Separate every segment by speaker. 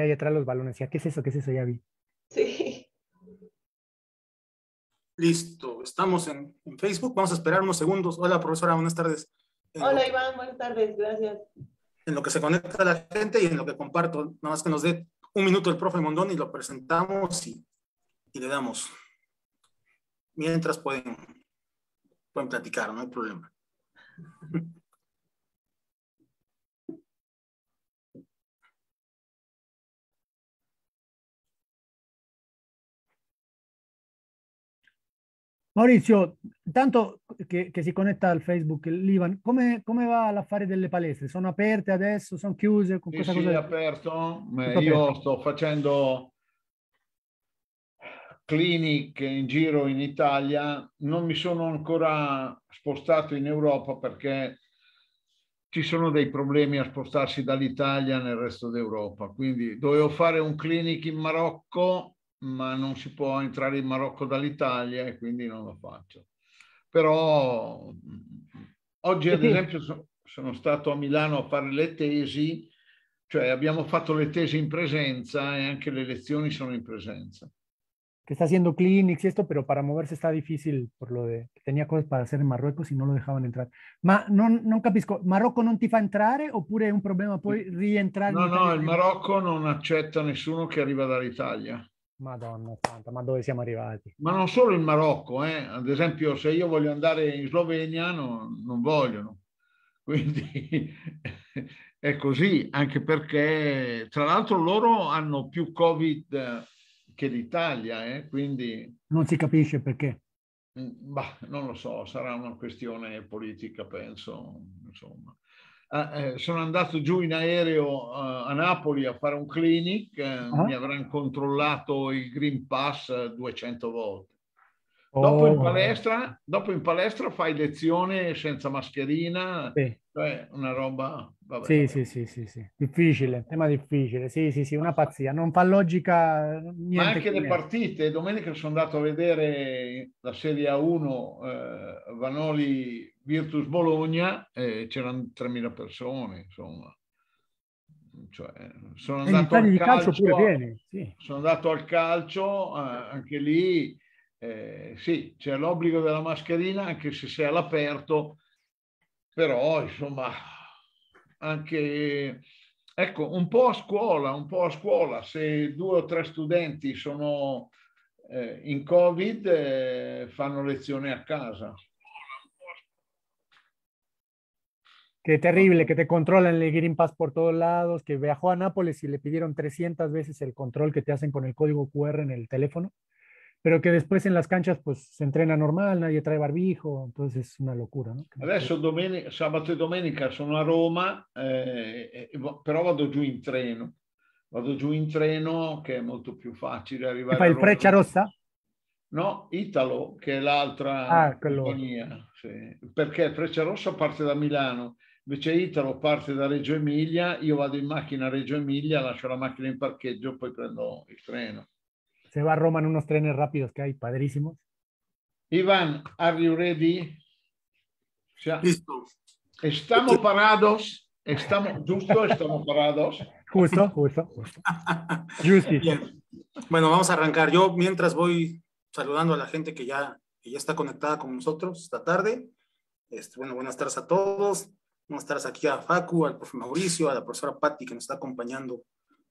Speaker 1: ahí atrás los balones. Ya, ¿qué es eso? ¿Qué es eso? Ya vi.
Speaker 2: Sí. Listo, estamos en, Facebook. Vamos a esperar unos segundos. Hola, profesora, buenas tardes. Hola,
Speaker 3: Iván, buenas tardes, gracias.
Speaker 2: En lo que se conecta la gente y en lo que comparto, nada más que nos dé un minuto el profe Mondón y lo presentamos y, y le damos.
Speaker 3: Mientras pueden, pueden platicar, no hay problema.
Speaker 2: Maurizio, tanto che, che, si connetta al Facebook, l'Ivan, come,
Speaker 1: come, va l'affare delle palestre? Sono aperte adesso? Sono chiuse? Con sì, cosa... è
Speaker 4: aperto. È eh, io sto facendo clinic in giro in Italia, non mi sono ancora spostato in Europa perché ci sono dei problemi a spostarsi dall'Italia nel resto d'Europa. Quindi dovevo fare un clinic in Marocco ma non si può entrare in Marocco dall'Italia e quindi non lo faccio. Però oggi ad esempio so, sono stato a Milano a fare le tesi, cioè abbiamo fatto le tesi in presenza e anche le lezioni sono in presenza.
Speaker 1: Che sta facendo clinics y esto, pero para moverse está difícil por lo de que tenía cosas para hacer en Marruecos y no lo dejaban entrare. Ma non, non capisco, Marocco non ti fa entrare oppure è un problema poi rientrare? No, no, il Marocco
Speaker 4: non accetta nessuno che arriva dall'Italia. Madonna santa, ma dove siamo arrivati? Ma non solo in Marocco, eh? ad esempio se io voglio andare in Slovenia no, non vogliono, quindi è così, anche perché tra l'altro loro hanno più Covid eh, che l'Italia, eh? quindi...
Speaker 1: Non si capisce perché.
Speaker 4: Bah, non lo so, sarà una questione politica, penso, insomma. Ah, eh, sono andato giù in aereo eh, a Napoli a fare un clinic, uh-huh. Eh, ah. mi avranno controllato il Green Pass 200 volte. Oh. Dopo, in oh. palestra, dopo in palestra fai lezione senza mascherina, sì. Cioè una roba... Vabbè, sì, vabbè.
Speaker 1: sì, sì, sì, sì, difficile, tema difficile, sì, sì, sì, una pazzia, non fa logica niente. Ma anche le niente.
Speaker 4: partite, domenica sono andato a vedere la Serie A1 eh, Vanoli Virtus Bologna e c'erano 3.000 persone, insomma. Cioè, sono andato, al calcio, calcio viene, sì. sono andato al calcio, eh, anche lì eh, sì, c'è l'obbligo della mascherina anche se sei all'aperto, però insomma anche ecco un po' a scuola un po' a scuola se due o tre studenti sono eh, in covid eh, fanno lezione a casa
Speaker 1: Qué terrible que te controlan el Green Pass por todos lados, que viajó a Napoli e le pidieron 300 veces il control che te hacen con il código QR nel el teléfono pero che después en las canchas pues se entrena normal, nadie trae barbijo, entonces es una locura. ¿no?
Speaker 4: Adesso domenica, sabato e domenica sono a Roma, eh, però vado giù in treno, vado giù in treno che è molto più facile arrivare. fai il Freccia Rossa? No, Italo, che è l'altra ah, compagnia, sì. perché Freccia Rossa parte da Milano, invece Italo parte da Reggio Emilia, io vado in macchina a Reggio Emilia, lascio la macchina in parcheggio, poi prendo il treno.
Speaker 1: Se va a Roma en unos trenes rápidos que hay, padrísimos.
Speaker 4: Iván, ¿estás ready? Listo.
Speaker 2: Estamos parados, estamos, justo estamos parados.
Speaker 1: Justo, justo, justo.
Speaker 2: Bueno, vamos a arrancar. Yo mientras voy saludando a la gente que ya, ya está conectada con nosotros esta tarde. Este, bueno, buenas tardes a todos. Buenas tardes aquí a Facu, al profesor Mauricio, a la profesora Patti que nos está acompañando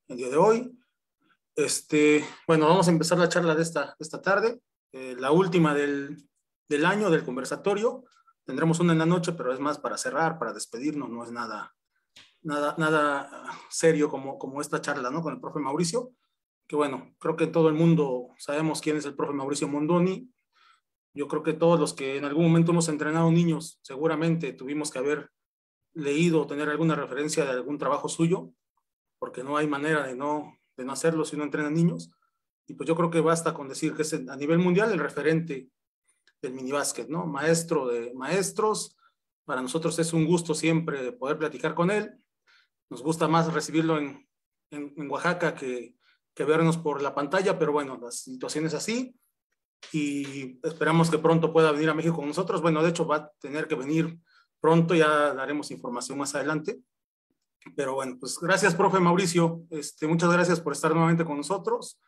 Speaker 2: el día de hoy. Este, bueno, vamos a empezar la charla de esta, esta tarde, eh, la última del, del, año del conversatorio. Tendremos una en la noche, pero es más para cerrar, para despedirnos, no es nada, nada, nada serio como, como esta charla, ¿no? Con el profe Mauricio, que bueno, creo que todo el mundo sabemos quién es el profe Mauricio Mondoni. Yo creo que todos los que en algún momento hemos entrenado niños, seguramente tuvimos que haber leído o tener alguna referencia de algún trabajo suyo, porque no hay manera de no de no hacerlo si no entrenan niños. Y pues yo creo que basta con decir que es a nivel mundial el referente del mini minibásquet, ¿no? Maestro de maestros. Para nosotros es un gusto siempre poder platicar con él. Nos gusta más recibirlo en, Oaxaca que, que vernos por la pantalla, pero bueno, la situación es así y esperamos que pronto pueda venir a México con nosotros. Bueno, de hecho va a tener que venir pronto, ya daremos información más adelante. Pero bueno, pues gracias, profe Mauricio. Este, muchas gracias por estar nuevamente con nosotros.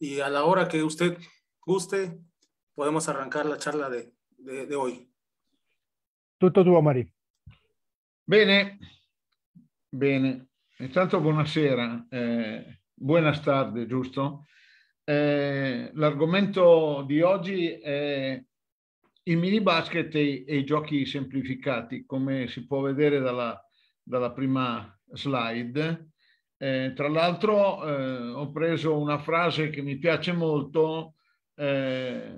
Speaker 2: Y a la hora que usted guste, podemos arrancar la charla de, de, de hoy.
Speaker 4: Tutto tuo, Mari. Bene, bene. Intanto buonasera,
Speaker 2: eh,
Speaker 4: buenas tardes, giusto? Eh, l'argomento di oggi è il mini basket e, e i giochi semplificati, come si può vedere dalla dalla prima slide. Eh, tra l'altro eh, ho preso una frase che mi piace molto, eh,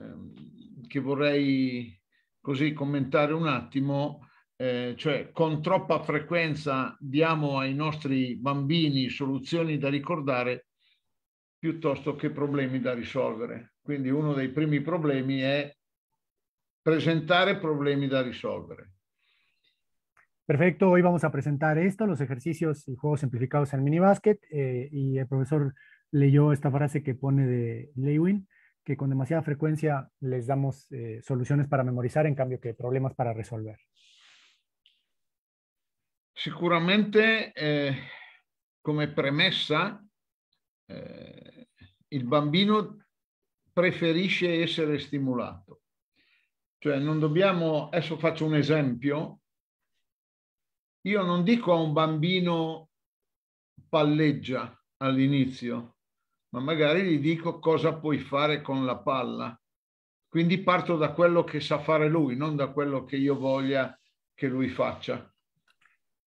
Speaker 4: che vorrei così commentare un attimo, eh, cioè con troppa frequenza diamo ai nostri bambini soluzioni da ricordare piuttosto che problemi da risolvere. Quindi uno dei primi problemi è presentare problemi da risolvere.
Speaker 1: Perfecto, hoy vamos a presentar esto, los ejercicios y juegos simplificados en minibásquet. Eh, y el profesor leyó esta frase que pone de Lewin, que con demasiada frecuencia les damos eh, soluciones para memorizar en cambio que problemas para resolver.
Speaker 4: Seguramente, eh, como premisa, el eh, el bambino preferisce essere stimolato. sea, no dobbiamo, adesso faccio un ejemplo, Io non dico a un bambino palleggia all'inizio, ma magari gli dico cosa puoi fare con la palla. Quindi parto da quello che sa fare lui, non da quello che io voglia che lui faccia.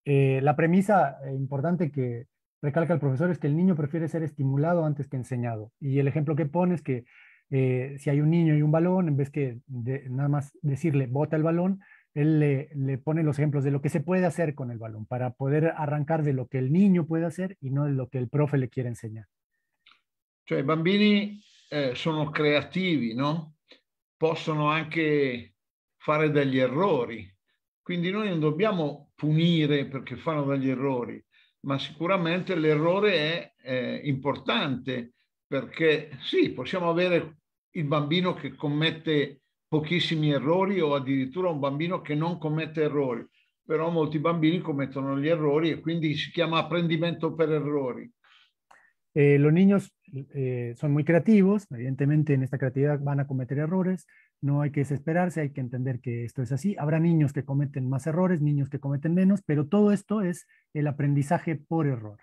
Speaker 1: Eh, la premisa importante che recalca il profesor es que el niño prefiere ser estimulado antes que enseñado. Y el ejemplo que pone es que eh, si hay un niño y un balón, en vez que de, nada más decirle bota el balón, él le, le, pone los ejemplos de lo que se puede hacer con el balón para poder arrancar de lo che il niño puede hacer y no de lo che il profe le quiere enseñar.
Speaker 4: Cioè, i bambini eh, sono creativi, no? Possono anche fare degli errori. Quindi noi non dobbiamo punire perché fanno degli errori, ma sicuramente l'errore è eh, importante perché sì, possiamo avere il bambino che commette pochissimi errori o addirittura un bambino che non commette errori, però molti bambini commettono gli errori e quindi si chiama apprendimento per errori.
Speaker 1: Eh, los niños eh, son muy creativos, evidentemente en esta creatividad van a cometer errores, no hay que desesperarse, hay que entender que esto es así. Habrá niños que cometen más errores, niños que cometen menos, pero todo esto es el aprendizaje por error.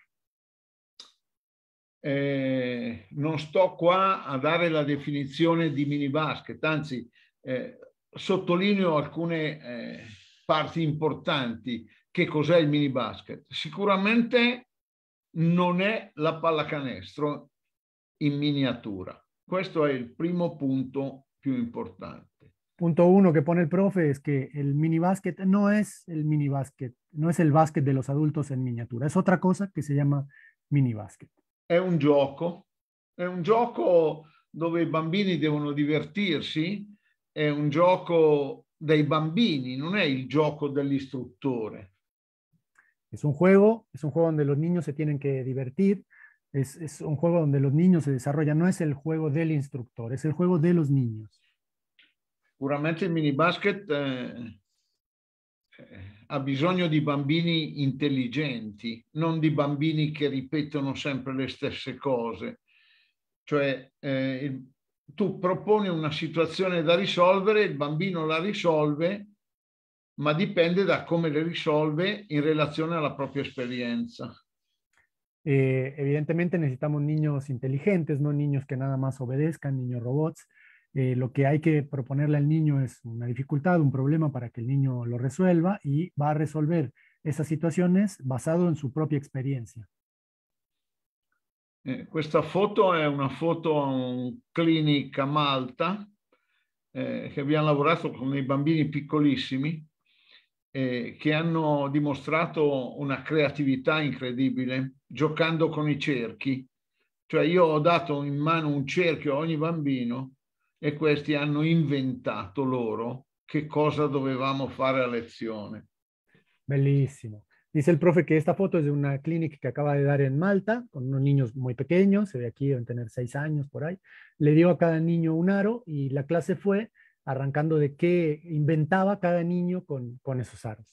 Speaker 4: Eh, non sto qua a dare la definizione di mini basket, anzi eh, sottolineo alcune eh, parti importanti. Che cos'è il mini basket? Sicuramente non è la pallacanestro in miniatura. Questo è il primo punto più importante.
Speaker 1: Punto uno che pone il profe è che il mini basket no es el mini basket, no es el básquet de los adultos miniatura, è altra cosa che si chiama mini basket.
Speaker 4: È un gioco, è un gioco dove i bambini devono divertirsi è un gioco dei bambini, non è il gioco dell'istruttore.
Speaker 1: È un gioco, es un juego donde los niños se tienen que divertir, es, un gioco dove i bambini si desarrollan, non è il gioco dell'istruttore, è il gioco dei bambini.
Speaker 4: Sicuramente il mini basket eh, ha bisogno di bambini intelligenti, non di bambini che ripetono sempre le stesse cose. Cioè eh, Tú propone una situación da risolvere, il bambino la risolve, pero dipende da come le risolve in relación a la propia experiencia.
Speaker 1: Eh, evidentemente necesitamos niños inteligentes, no niños que nada más obedezcan, niños robots. Eh, lo que hay que proponerle al niño es una dificultad, un problema para que el niño lo resuelva y va a resolver esas situaciones basado en su propia experiencia.
Speaker 4: Eh, questa foto è una foto clinica Malta eh, che abbiamo lavorato con dei bambini piccolissimi eh, che hanno dimostrato una creatività incredibile giocando con i cerchi. Cioè io ho dato in mano un cerchio a ogni bambino e questi hanno inventato loro che cosa dovevamo fare a lezione.
Speaker 1: Bellissimo. Dice el profe que esta foto es de una clínica que acaba de dar en Malta, con unos niños muy pequeños, se ve aquí, deben tener seis años por ahí. Le dio a cada niño un aro y la clase fue arrancando de qué inventaba cada niño con, con esos aros.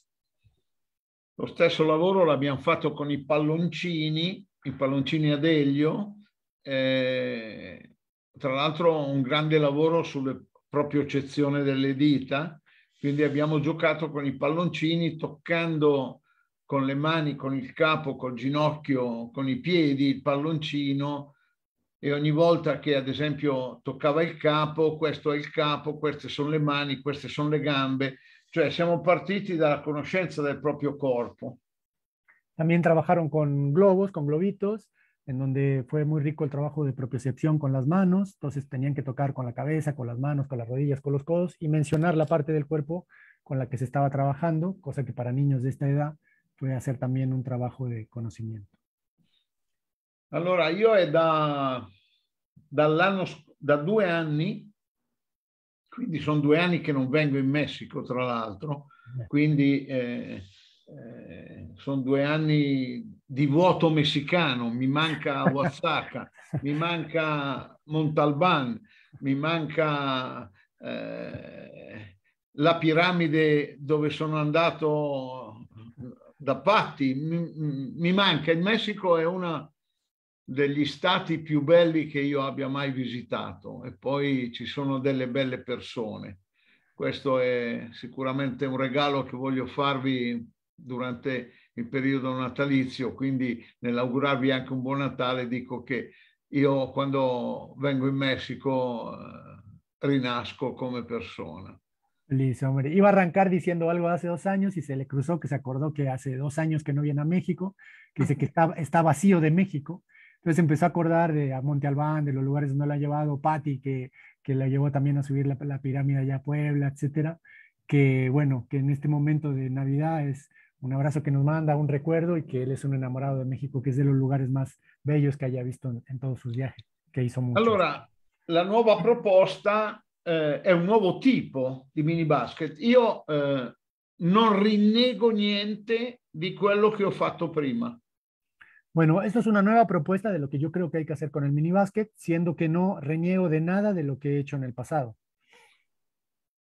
Speaker 4: Lo stesso lavoro l'abbiamo fatto con i palloncini, i palloncini ad elio, eh, tra l'altro un grande lavoro sulle proprio eccezione delle dita, quindi abbiamo giocato con i palloncini toccando con le mani, con il capo, col ginocchio, con i piedi, il palloncino e ogni volta che ad esempio toccava il capo, questo è il capo, queste sono le mani, queste sono le gambe, cioè siamo partiti dalla conoscenza del proprio corpo.
Speaker 1: También trabajaron con globos, con globitos, en donde fue muy rico el trabajo de propiocepción con las manos, entonces tenían que tocar con la cabeza, con las manos, con las rodillas, con los codos y mencionar la parte del cuerpo con la que se estaba trabajando, cosa que para niños de esta edad puede hacer también un trabajo de conocimiento.
Speaker 4: Allora, io è da, dall'anno, da due anni, quindi sono due anni che non vengo in Messico, tra l'altro, quindi eh, eh, sono due anni di vuoto messicano, mi manca Oaxaca, mi manca Montalbán, mi manca eh, la piramide dove sono andato da patti, mi, mi manca. Il Messico è uno degli stati più belli che io abbia mai visitato e poi ci sono delle belle persone. Questo è sicuramente un regalo che voglio farvi durante il periodo natalizio, quindi nell'augurarvi anche un buon Natale dico che io quando vengo in Messico eh, rinasco come persona.
Speaker 1: Listo, hombre. Iba a arrancar diciendo algo hace dos años y se le cruzó que se acordó que hace dos años que no viene a México, que dice que está, está vacío de México. Entonces empezó a acordar de a Monte Albán, de los lugares donde la ha llevado, Patti, que, que la llevó también a subir la, pirámide allá a Puebla, etcétera. Que bueno, que en este momento de Navidad es un abrazo que nos manda, un recuerdo y que él es un enamorado de México, que es de los lugares más bellos que haya visto en, todos sus viajes, que hizo mucho.
Speaker 4: Allora, la nueva propuesta... eh, è un nuovo tipo di mini basket. Io eh, non rinnego niente di quello che ho fatto prima.
Speaker 1: Bueno, esto es una nueva propuesta de lo que yo creo que hay que hacer con el mini basket, siendo que no reniego de nada de lo que he hecho en el pasado.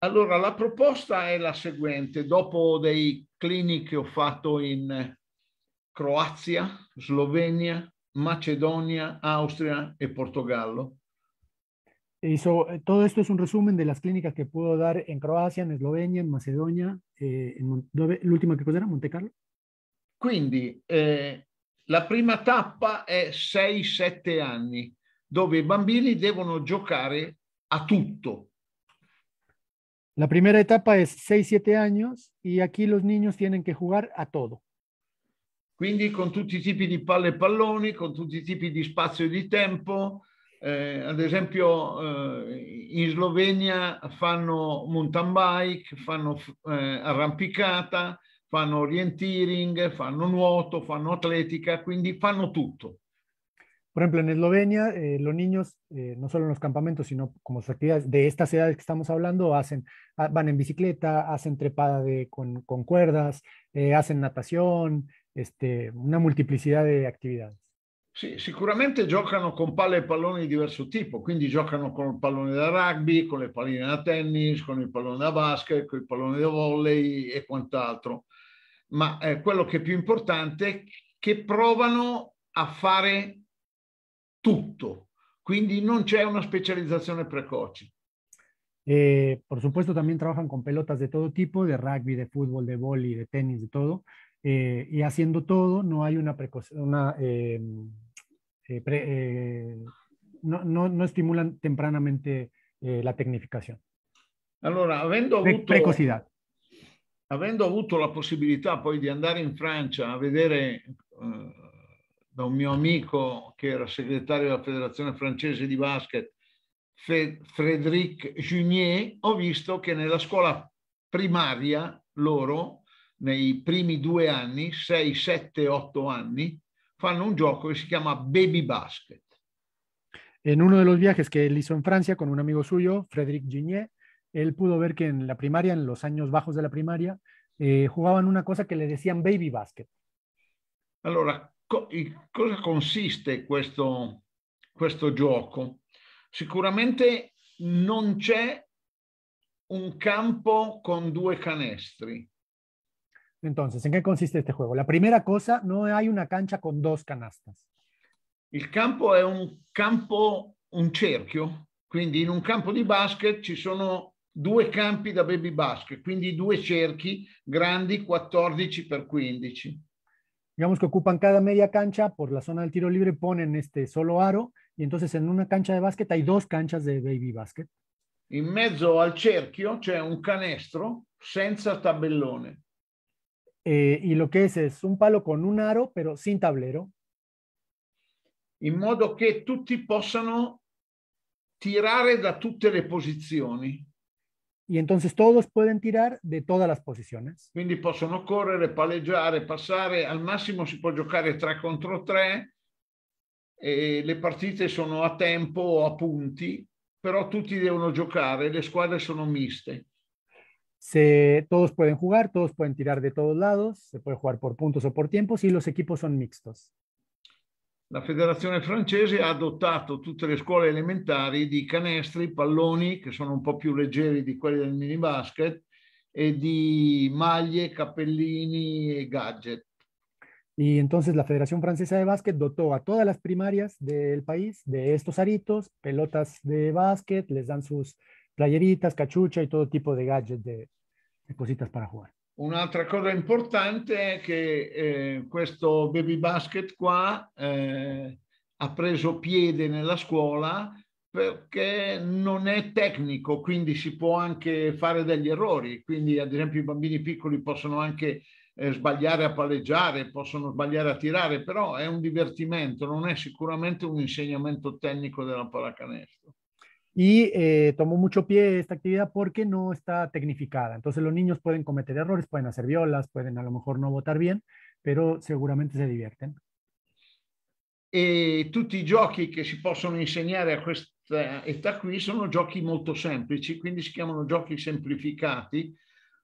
Speaker 4: Allora, la proposta è la seguente. Dopo dei clinic che ho fatto in Croazia, Slovenia, Macedonia, Austria e Portogallo,
Speaker 1: Hizo, eh, eh, todo esto es un resumen de las clínicas que pudo dar en Croacia, in Eslovenia, in Macedonia, eh, in, dove, l'ultima che cos'era? Monte Carlo?
Speaker 4: Quindi eh, la prima tappa è 6-7 anni, dove i bambini devono giocare a tutto.
Speaker 1: La prima etapa è 6-7 anni e qui i bambini devono giocare a
Speaker 4: tutto. Quindi con tutti i tipi di palle e palloni, con tutti i tipi di spazio e di tempo, por eh, ejemplo, esempio Eslovenia, eh, in fanno mountain bike, fanno eh, arrampicata, fanno orienteering, fanno nuoto, fanno atletica, quindi fanno tutto.
Speaker 1: Por ejemplo, en Eslovenia, los niños, no solo en los campamentos, sino como sus actividades de estas edades que estamos hablando, hacen, ah, van en bicicleta, hacen trepada con, cuerdas, hacen natación, este, una multiplicidad de actividades.
Speaker 4: Sì, sicuramente giocano con palle e palloni di diverso tipo, quindi giocano con il pallone da rugby, con le palline da tennis, con il pallone da basket, con il pallone da volley e quant'altro. Ma eh, quello che è più importante è che provano a fare tutto, quindi non c'è una specializzazione precoce.
Speaker 1: Eh, por supuesto, también trabajan con pelotas de todo tipo, de rugby, de fútbol, de volley, de tennis, de todo. Eh, y haciendo todo, no hay una, precoce, una eh, pre, eh, no, no, no, estimulan tempranamente eh, la tecnificazione.
Speaker 4: Allora, avendo avuto, Precocità. avendo avuto la possibilità poi di andare in Francia a vedere eh, da un mio amico che era segretario della Federazione Francese di Basket, Frédéric Junier, ho visto che nella scuola primaria loro, nei primi due anni, 6, 7, 8 anni, fanno un gioco che si chiama Baby Basket.
Speaker 1: En uno de los viajes que él hizo en Francia con un amigo suyo, Frédéric Gignet, él pudo ver que en la primaria, en los años bajos de la primaria, eh, jugaban una cosa que le decían baby
Speaker 4: basket. Allora, co- cosa consiste questo, questo gioco? Sicuramente non c'è un campo con due canestri.
Speaker 1: Entonces, ¿en qué consiste este juego? La primera cosa, no hay una cancha con dos canastas.
Speaker 4: Il campo è un campo, un cerchio, quindi in un campo di basket ci sono due campi da baby basket, quindi due cerchi grandi 14 per 15.
Speaker 1: Digamos che occupano cada media cancha per la zona del tiro libre, ponen este solo aro e entonces en una cancha di basket hay dos canchas de baby basket.
Speaker 4: In mezzo al cerchio c'è un canestro senza tabellone.
Speaker 1: Eh, y lo que es es un palo con un aro, pero sin tablero.
Speaker 4: In modo che tutti possano tirare da tutte le posizioni.
Speaker 1: Y entonces todos pueden tirar de todas las posiciones.
Speaker 4: Quindi possono correre, palleggiare, passare, al massimo si può giocare 3 contro 3 e le partite sono a tempo o a punti, però tutti devono giocare, le squadre sono miste.
Speaker 1: Se, todos pueden jugar, todos pueden tirar de todos lados, se puede jugar por puntos o por tiempos y los equipos son mixtos.
Speaker 4: La Federación Francesa ha todas tutte le scuole elementari di canestri, palloni que son un poco más leggeri di quelli del mini basket e di maglie, cappellini y e gadget.
Speaker 1: Y entonces la Federación Francesa de Básquet dotó a todas las primarias del país de estos aritos, pelotas de básquet, les dan sus playeritas, cachucha y todo tipo de gadgets de, de cositas para jugar.
Speaker 4: Un'altra cosa importante è che eh, questo baby basket qua eh, ha preso piede nella scuola perché non è tecnico, quindi si può anche fare degli errori. Quindi ad esempio i bambini piccoli possono anche eh, sbagliare a palleggiare, possono sbagliare a tirare, però è un divertimento, non è sicuramente un insegnamento tecnico della pallacanestro.
Speaker 1: Y eh, tomó mucho pie esta actividad porque no está tecnificada. Entonces los niños pueden cometer errores, pueden hacer violas, pueden a lo mejor no votar bien, pero seguramente se divierten.
Speaker 4: Y e tutti los giochi che si possono insegnare a questa età qui sono giochi molto semplici, quindi se llaman juegos simplificados.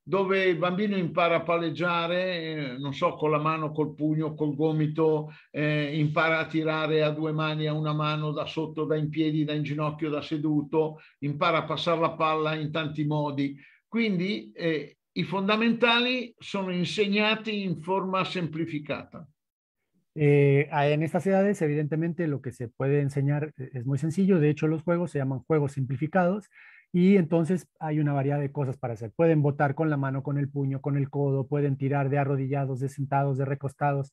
Speaker 4: dove il bambino impara a palleggiare, eh, non so, con la mano, col pugno, col gomito, eh, impara a tirare a due mani, a una mano, da sotto, da in piedi, da in ginocchio, da seduto, impara a passare la palla in tanti modi. Quindi eh, i fondamentali sono insegnati in forma semplificata.
Speaker 1: Eh, en estas edades, evidentemente, lo que se puede enseñar eh, es muy sencillo. De hecho, los juegos se llaman juegos simplificados Y entonces hay una variedad de cosas para hacer. Pueden votar con la mano, con el puño, con el codo, pueden tirar de arrodillados, de sentados, de recostados,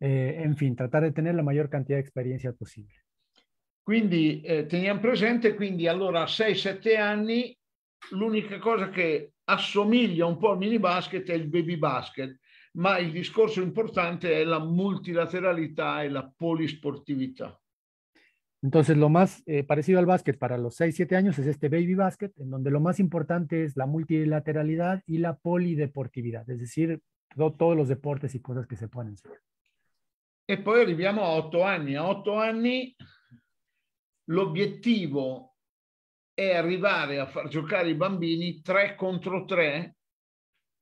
Speaker 1: eh, en fin, tratar de tener la mayor cantidad de experiencia posible.
Speaker 4: Quindi eh, tenían presente, quindi allora a 6-7 anni l'unica cosa che assomiglia un po' al mini basket è il baby basket, ma il discorso importante è la multilateralità e la polisportività.
Speaker 1: Entonces, lo más eh, parecido al básquet para los 6-7 años es este baby básquet, en donde lo más importante es la multilateralidad y la polideportividad, es decir, todos los deportes y
Speaker 4: cosas que se pueden enseñar. E poi arriviamo a 8 anni. A 8 anni l'obiettivo è arrivare a far giocare i bambini 3 contro 3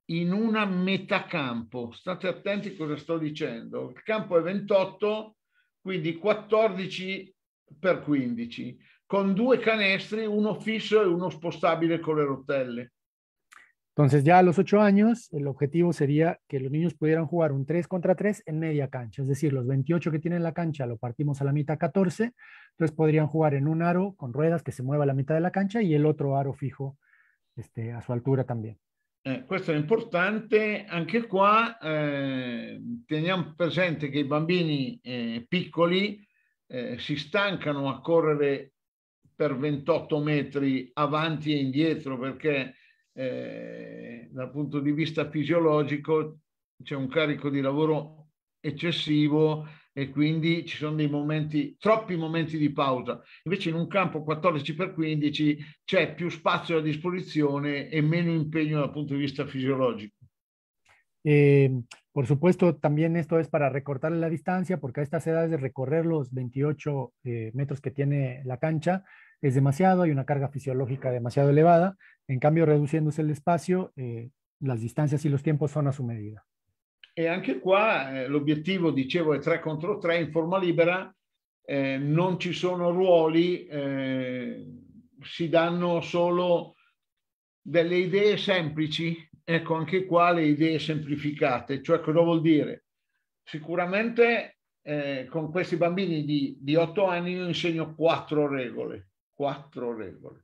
Speaker 4: in una metacampo. State attenti a cosa sto dicendo. Il campo è 28, quindi 14 per 15 con due canestri, uno fisso e uno spostabile con le rotelle.
Speaker 1: Entonces ya a los ocho años el objetivo sería que los niños pudieran jugar un 3 contra 3 en media cancha, es decir, los 28 que tienen la cancha lo partimos a la mitad 14, entonces podrían jugar en un aro con ruedas que se mueva a la mitad de la cancha y el otro aro fijo este, a su altura también.
Speaker 4: Eh, es importante, anche qua eh, presente que i bambini eh, piccoli eh, si stancano a correre per 28 metri avanti e indietro perché eh, dal punto di vista fisiologico c'è un carico di lavoro eccessivo e quindi ci sono dei momenti, troppi momenti di pausa. Invece in un campo 14x15 c'è più spazio a disposizione e meno impegno dal punto di vista fisiologico.
Speaker 1: Eh, por supuesto, también esto es para recortar la distancia, porque a estas edades de recorrer los 28 eh, metros que tiene la cancha es demasiado, hay una carga fisiológica demasiado elevada. En cambio, reduciéndose el espacio, eh, las distancias y los tiempos son a su medida.
Speaker 4: y e anche qua l'obiettivo, dicevo, es 3 contro 3 en forma libera, non ci sono ruoli, si danno solo delle idee semplici ecco anche qua le idee semplificate, cioè cosa vuol dire? Sicuramente eh, con questi bambini di, di 8 anni io insegno quattro regole, quattro regole.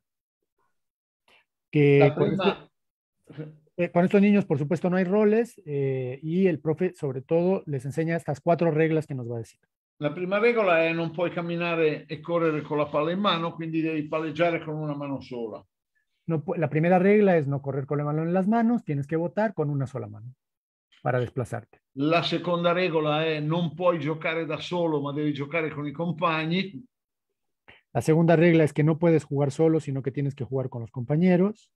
Speaker 1: Que prima... cuando, eh, estos niños, por supuesto, no hay roles eh, y el profe, sobre todo, les enseña estas cuatro reglas que nos va a decir.
Speaker 4: La prima regola è non puoi camminare e correre con la palla in mano, quindi devi palleggiare con una mano sola.
Speaker 1: la primera regla es no correr con el balón en las manos, tienes que votar con una sola mano para desplazarte.
Speaker 4: La segunda regla es no puedes jugar da solo, ma debes jugar con i compagni.
Speaker 1: La segunda regla es que no puedes jugar solo, sino que tienes que jugar con los compañeros.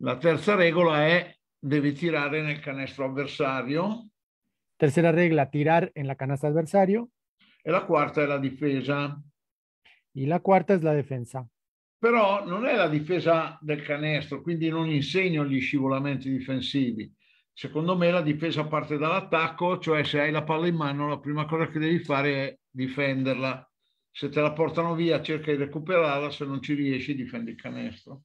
Speaker 4: La tercera regla es devi tirar en el canestro adversario.
Speaker 1: Tercera regla, tirar en la canasta adversario.
Speaker 4: E y la cuarta es la defensa.
Speaker 1: Y la cuarta es la defensa.
Speaker 4: però non è la difesa del canestro, quindi non insegno gli scivolamenti difensivi. Secondo me la difesa parte dall'attacco, cioè se hai la palla in mano la prima cosa che devi fare è difenderla. Se te la portano via cerca di recuperarla, se non ci riesci difendi il canestro.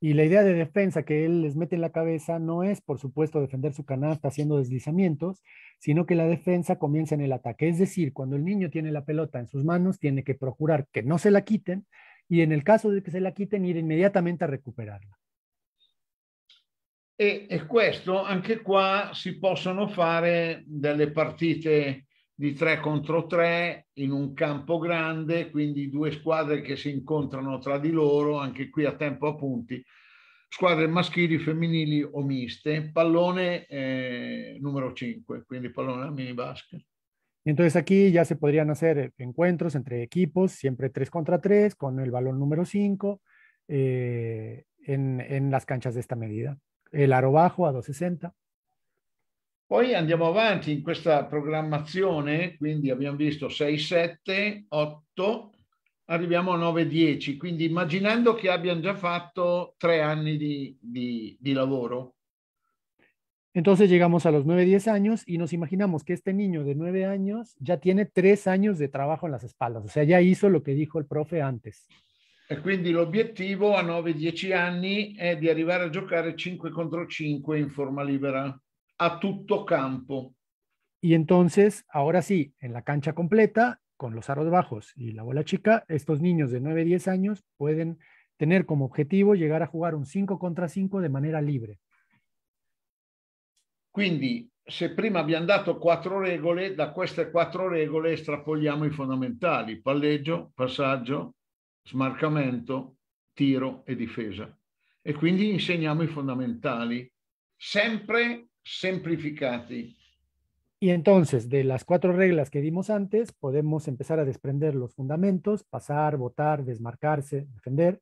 Speaker 1: Y la idea de defensa que él les mete en la cabeza no es, por supuesto, defender su canasta haciendo deslizamientos, sino que la defensa comienza en el ataque. Es decir, cuando el niño tiene la pelota en sus manos, tiene que procurar que no se la quiten, y en el caso de che se la quiten ir immediatamente a recuperarla.
Speaker 4: E, e, questo anche qua si possono fare delle partite di 3 contro 3 in un campo grande, quindi due squadre che si incontrano tra di loro, anche qui a tempo a punti, squadre maschili, femminili o miste, pallone eh, numero 5, quindi pallone a mini basket.
Speaker 1: Entonces aquí ya se podrían hacer encuentros entre equipos, siempre 3 contra 3, con el balón número 5, eh, en, en, las canchas di questa medida. El aro bajo a 260.
Speaker 4: Poi andiamo avanti in questa programmazione, quindi abbiamo visto 6, 7, 8, arriviamo a 9, 10, quindi immaginando che abbiano già fatto tre anni di, di, di lavoro,
Speaker 1: Entonces llegamos a los 9, 10 años y nos imaginamos que este niño de 9 años ya tiene 3 años de trabajo en las espaldas, o sea, ya hizo lo que dijo el profe antes.
Speaker 4: E quindi l'obiettivo a 9-10 anni è di arrivare a giocare 5 contro 5 in forma libera, a tutto campo.
Speaker 1: Y entonces, ahora sí, en la cancha completa, con los aros bajos y la bola chica, estos niños de 9, 10 años pueden tener como objetivo llegar a jugar un 5 contra 5 de manera libre.
Speaker 4: Quindi se prima abbiamo dato quattro regole, da queste quattro regole estrapoliamo i fondamentali, palleggio, passaggio, smarcamento, tiro e difesa. E quindi insegniamo i fondamentali, sempre semplificati. Y
Speaker 1: entonces, de las cuatro reglas que dimos antes, podemos empezar a desprender los fundamentos, pasar, votar, desmarcarse, defender,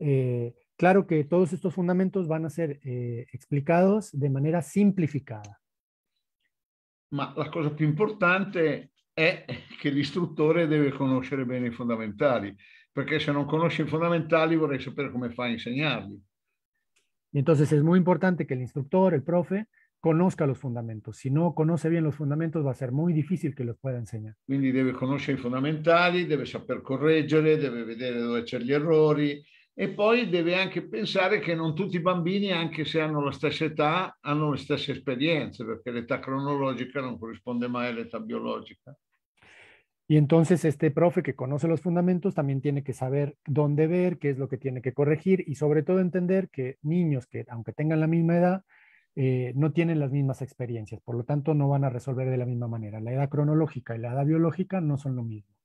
Speaker 1: eh, Claro que todos estos fundamentos van a ser eh, explicados de manera simplificada.
Speaker 4: Ma la cosa più importante es que l'istruttore deve conoscere bene i fondamentali, perché se non conosce i fondamentali vorrei sapere come fa a insegnarli. Y
Speaker 1: entonces es muy importante que el instructor, el profe, conozca los fundamentos. Si no conoce bien los fundamentos, va a ser muy difícil que los pueda enseñar.
Speaker 4: Quindi debe conocer los fundamentales, debe saber correggere, debe ver dónde hay los errores e poi deve anche pensare che non tutti i bambini, anche se hanno la stessa età, hanno le stesse esperienze, perché l'età cronologica non corrisponde mai all'età biológica.
Speaker 1: Y entonces este profe que conoce los fundamentos también tiene que saber dónde ver, qué es lo que tiene que corregir y sobre todo entender que niños que aunque tengan la misma edad, eh, no tienen las mismas experiencias, por lo tanto no van a resolver de la misma manera. La edad cronológica y la edad biológica no son lo mismo.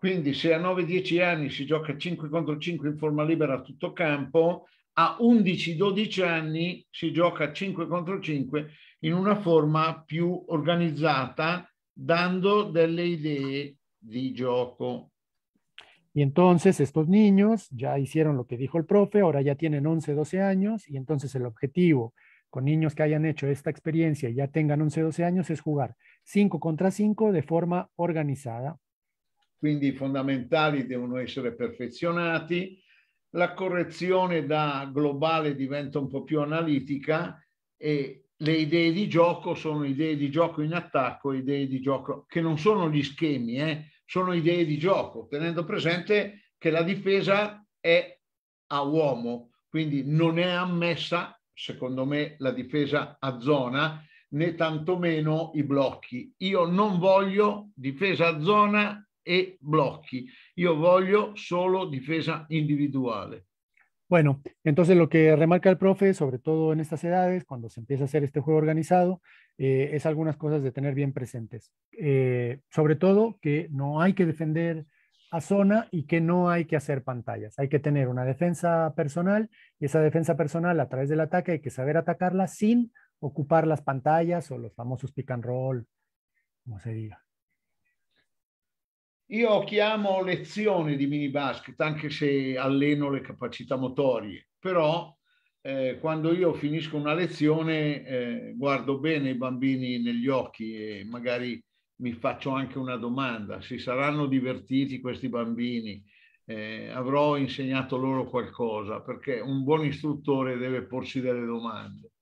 Speaker 4: Quindi se a 9-10 anni si gioca 5 contro 5 in forma libera a tutto campo, a 11-12 anni si gioca 5 contro 5 in una forma più organizzata, dando delle idee de gioco.
Speaker 1: Y entonces estos niños ya hicieron lo que dijo el profe, ahora ya tienen 11, 12 años y entonces el objetivo con niños que hayan hecho esta experiencia y ya tengan 11, 12 años es jugar 5 contra 5 de forma organizada,
Speaker 4: quindi i fondamentali devono essere perfezionati, la correzione da globale diventa un po' più analitica e le idee di gioco sono idee di gioco in attacco, idee di gioco che non sono gli schemi, eh, sono idee di gioco, tenendo presente che la difesa è a uomo, quindi non è ammessa, secondo me, la difesa a zona, né tantomeno i blocchi. Io non voglio difesa a zona y e blocchi. yo voglio solo difesa individual
Speaker 1: Bueno, entonces lo que remarca el profe, sobre todo en estas edades, cuando se empieza a hacer este juego organizado, eh, es algunas cosas de tener bien presentes. Eh, sobre todo que no hay que defender a zona y que no hay que hacer pantallas. Hay que tener una defensa personal y esa defensa personal a través del ataque hay que saber atacarla sin ocupar las pantallas o los famosos pick and roll,
Speaker 4: como se diga. Io chiamo lezione di mini basket, anche se alleno le capacità motorie, però eh, quando io finisco una lezione eh, guardo bene i bambini negli occhi e magari mi faccio anche una domanda, si saranno divertiti questi bambini, eh, avrò insegnato loro qualcosa, perché un buon istruttore deve porsi delle domande.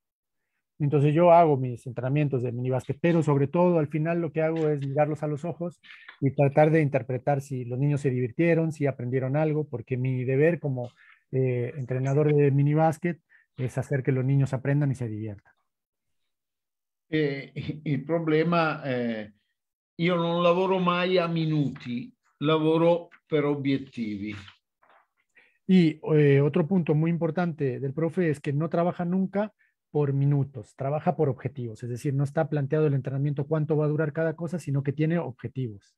Speaker 1: Entonces yo hago mis entrenamientos de minibásquet, pero sobre todo al final lo que hago es mirarlos a los ojos y tratar de interpretar si los niños se divirtieron, si aprendieron algo, porque mi deber como eh, entrenador de minibásquet es hacer que los niños aprendan y se diviertan.
Speaker 4: Eh, el problema eh, yo no no lavoro mai a minuti, lavoro por objetivos.
Speaker 1: Y otro punto muy importante del profe es que no trabaja nunca por minutos, trabaja por objetivos, es decir, no está planteado el entrenamiento cuánto va a durar cada cosa, sino que tiene objetivos.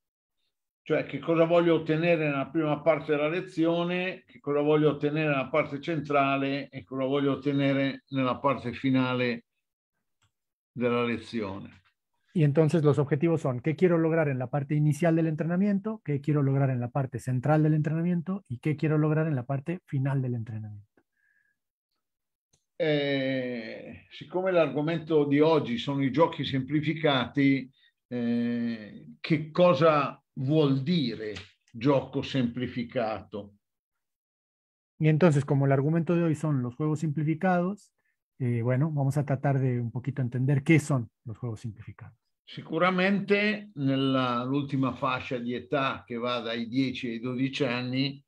Speaker 4: Cioè, qué cosa obtener en la primera parte de la lección, qué cosa obtener en la parte centrale qué cosa obtener en la parte final de la lección.
Speaker 1: Y entonces los objetivos son qué quiero lograr en la parte inicial del entrenamiento, qué quiero lograr en la parte central del entrenamiento y qué quiero lograr en la parte final del entrenamiento.
Speaker 4: Eh, siccome l'argomento di oggi sono i giochi semplificati, eh, che cosa vuol dire gioco semplificato?
Speaker 1: Y entonces, como el argumento de hoy son los juegos simplificados, eh, bueno, vamos a tratar de un poquito entender qué son los juegos simplificados.
Speaker 4: Sicuramente nell'ultima fascia di età che va dai 10 ai 12 anni,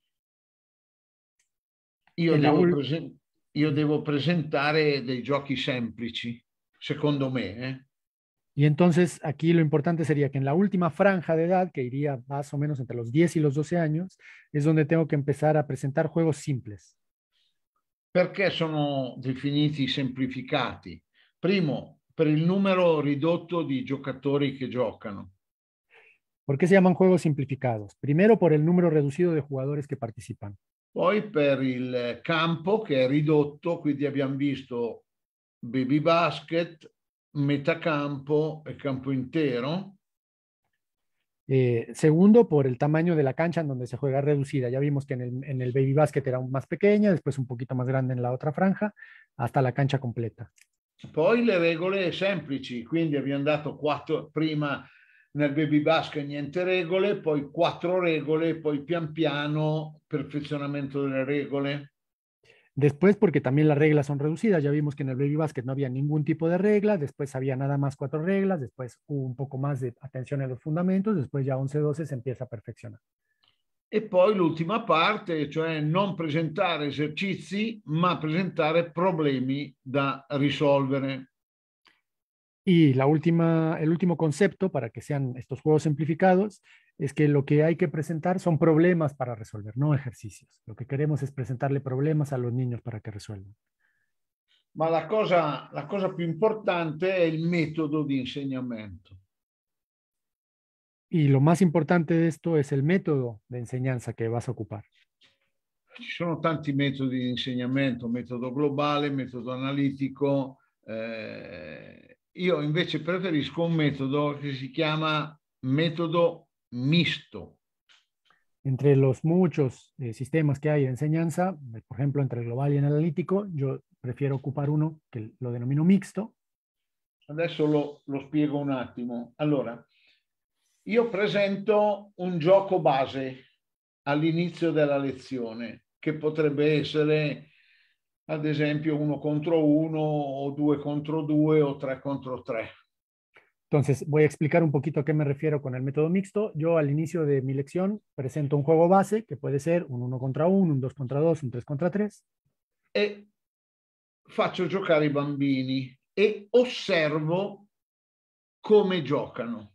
Speaker 4: io devo, presen- io devo presentare dei giochi semplici, secondo me. Eh.
Speaker 1: Y entonces aquí lo importante sería que en la última franja de edad, que iría más o menos entre los 10 y los 12 años, es donde tengo que empezar a presentar juegos simples.
Speaker 4: Perché sono definiti semplificati? Primo, per il numero ridotto di giocatori che giocano.
Speaker 1: ¿Por qué se llaman juegos simplificados? Primero, por el número reducido de jugadores que participan.
Speaker 4: Poi per il campo che è ridotto, quindi abbiamo visto baby basket, metacampo e campo intero.
Speaker 1: Eh, segundo, por el tamaño de la cancha en donde se juega reducida. Ya vimos que en el, en el baby basket era más pequeña, después un poquito más grande en la otra franja, hasta la cancha completa.
Speaker 4: Poi le regole semplici, quindi abbiamo dato cuatro prima nel baby basket niente regole, poi quattro regole, poi pian piano perfezionamento delle regole.
Speaker 1: Después, porque también las reglas son reducidas, ya vimos que en el baby basket no había ningún tipo de reglas, después había nada más cuatro reglas, después hubo un poco más de atención a los fundamentos, después ya 11-12 se empieza a perfeccionar.
Speaker 4: E poi l'ultima parte, cioè non presentare esercizi, ma presentare problemi da risolvere.
Speaker 1: Y la última, el último concepto para que sean estos juegos simplificados es que lo que hay que presentar son problemas para resolver, no ejercicios. Lo que queremos es presentarle problemas a los niños para que resuelvan.
Speaker 4: la cosa, la cosa importante es el método de enseñamiento.
Speaker 1: Y lo más importante de esto es el método de enseñanza que vas a ocupar.
Speaker 4: son tantos métodos de enseñamiento, método global, método analítico, eh, Io invece preferisco un metodo che si chiama metodo misto.
Speaker 1: Entre los muchos eh, sistemas que hay de enseñanza, eh, por ejemplo, entre el global y el analítico, yo prefiero ocupar uno que lo denomino mixto.
Speaker 4: Adesso lo, lo spiego un attimo. Allora, io presento un gioco base all'inizio della lezione, che potrebbe essere ad esempio uno contra uno o dos contra dos, o tres contra tres.
Speaker 1: Entonces, voy a explicar un poquito a qué me refiero con el método mixto. Yo al inicio de mi lección presento un juego base que puede ser un 1 contra 1, un 2 contra 2, un 3 contra 3.
Speaker 4: hago e faccio a los bambini y e observo cómo juegan.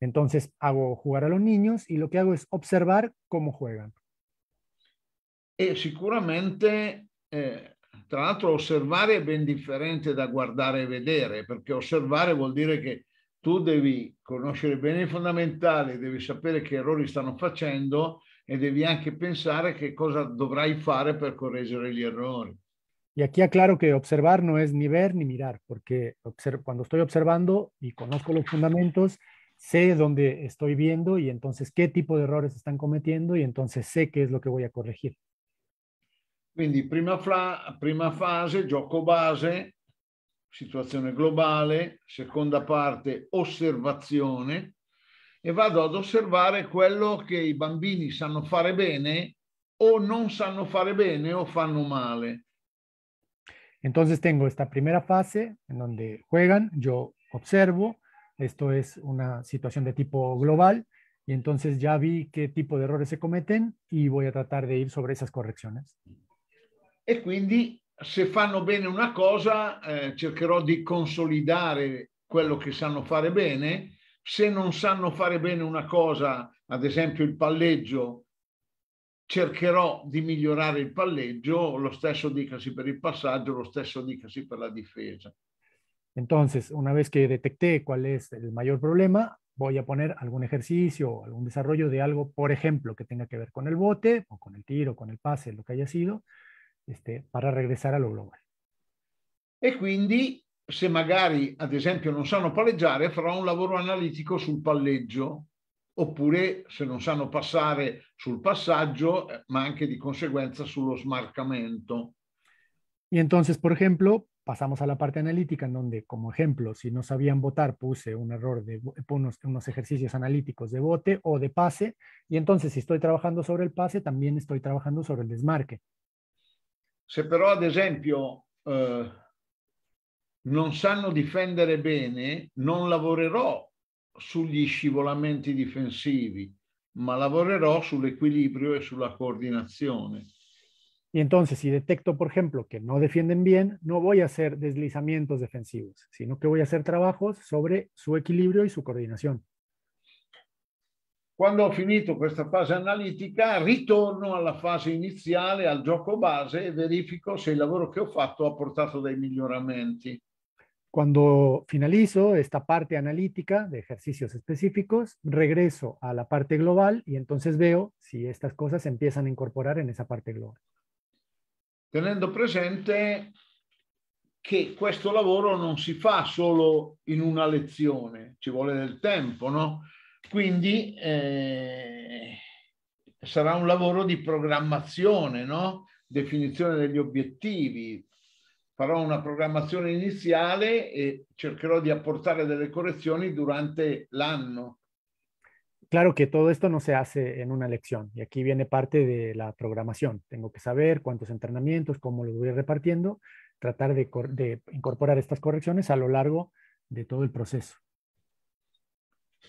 Speaker 1: Entonces hago jugar a los niños y lo que hago es observar cómo juegan.
Speaker 4: Y e sicuramente eh, Tra l'altro osservare è ben differente da guardare e vedere, perché osservare vuol dire che tu devi conoscere bene i fondamentali, devi sapere che errori stanno facendo e devi anche pensare che cosa dovrai fare per correggere gli errori.
Speaker 1: Y aquí aclaro que observar no es ni ver ni mirar, porque cuando estoy observando y conozco los fundamentos, sé dónde estoy viendo y entonces qué tipo de errores están cometiendo y entonces sé qué es lo que voy a corregir.
Speaker 4: Quindi prima, fra, prima fase, gioco base, situazione globale, seconda parte, osservazione e vado ad osservare quello che i bambini sanno fare bene o non sanno fare bene o fanno male.
Speaker 1: Entonces tengo esta primera fase en donde juegan, yo observo, esto es una situación de tipo global y entonces ya vi qué tipo de errores se cometen y voy a tratar de ir sobre esas correcciones
Speaker 4: e quindi se fanno bene una cosa eh, cercherò di consolidare quello che sanno fare bene, se non sanno fare bene una cosa, ad esempio il palleggio, cercherò di migliorare il palleggio, lo stesso dicasi per il passaggio, lo stesso dicasi per la difesa.
Speaker 1: Entonces, una vez que detecté cuál es el mayor problema, voy a poner algún ejercicio, algún desarrollo de algo, por ejemplo, que tenga que ver con el bote o con el tiro, con el pase, lo que haya sido, este, para regresar a lo globale.
Speaker 4: E quindi se magari, ad esempio, non sanno palleggiare, farò un lavoro analitico sul palleggio, oppure se non sanno passare sul passaggio, eh, ma anche di conseguenza sullo smarcamento.
Speaker 1: Y entonces, por ejemplo, pasamos a la parte analítica, en donde, como ejemplo, si no sabían votar, puse un error de unos, unos, ejercicios analíticos de bote o de pase, y entonces si estoy trabajando sobre el pase, también estoy trabajando sobre el desmarque.
Speaker 4: Se però, ad esempio, eh, non sanno difendere bene, non lavorerò sugli scivolamenti difensivi, ma lavorerò sull'equilibrio e sulla coordinazione.
Speaker 1: Y entonces, si detecto, por ejemplo, que no defienden bien, no voy a hacer deslizamientos defensivos, sino que voy a hacer trabajos sobre su equilibrio y su
Speaker 4: coordinación. Quando ho finito questa fase analitica, ritorno alla fase iniziale, al gioco base e verifico se il lavoro che ho fatto ha portato dei miglioramenti.
Speaker 1: Cuando finalizo esta parte analítica de ejercicios específicos, regreso a la parte global y entonces veo si estas cosas se empiezan a incorporar en esa parte global.
Speaker 4: Tenendo presente che questo lavoro non si fa solo in una lezione, ci vuole del tempo, no? Quindi eh, será un lavoro de programación, definición definizione degli obiettivi. Farò una programación inicial e cercherò de apportare delle correzioni durante l'anno.
Speaker 1: Claro que todo esto no se hace en una lección y aquí viene parte de la programación. Tengo que saber cuántos entrenamientos, cómo los voy repartiendo, tratar de incorporar estas correcciones a lo largo de todo el proceso.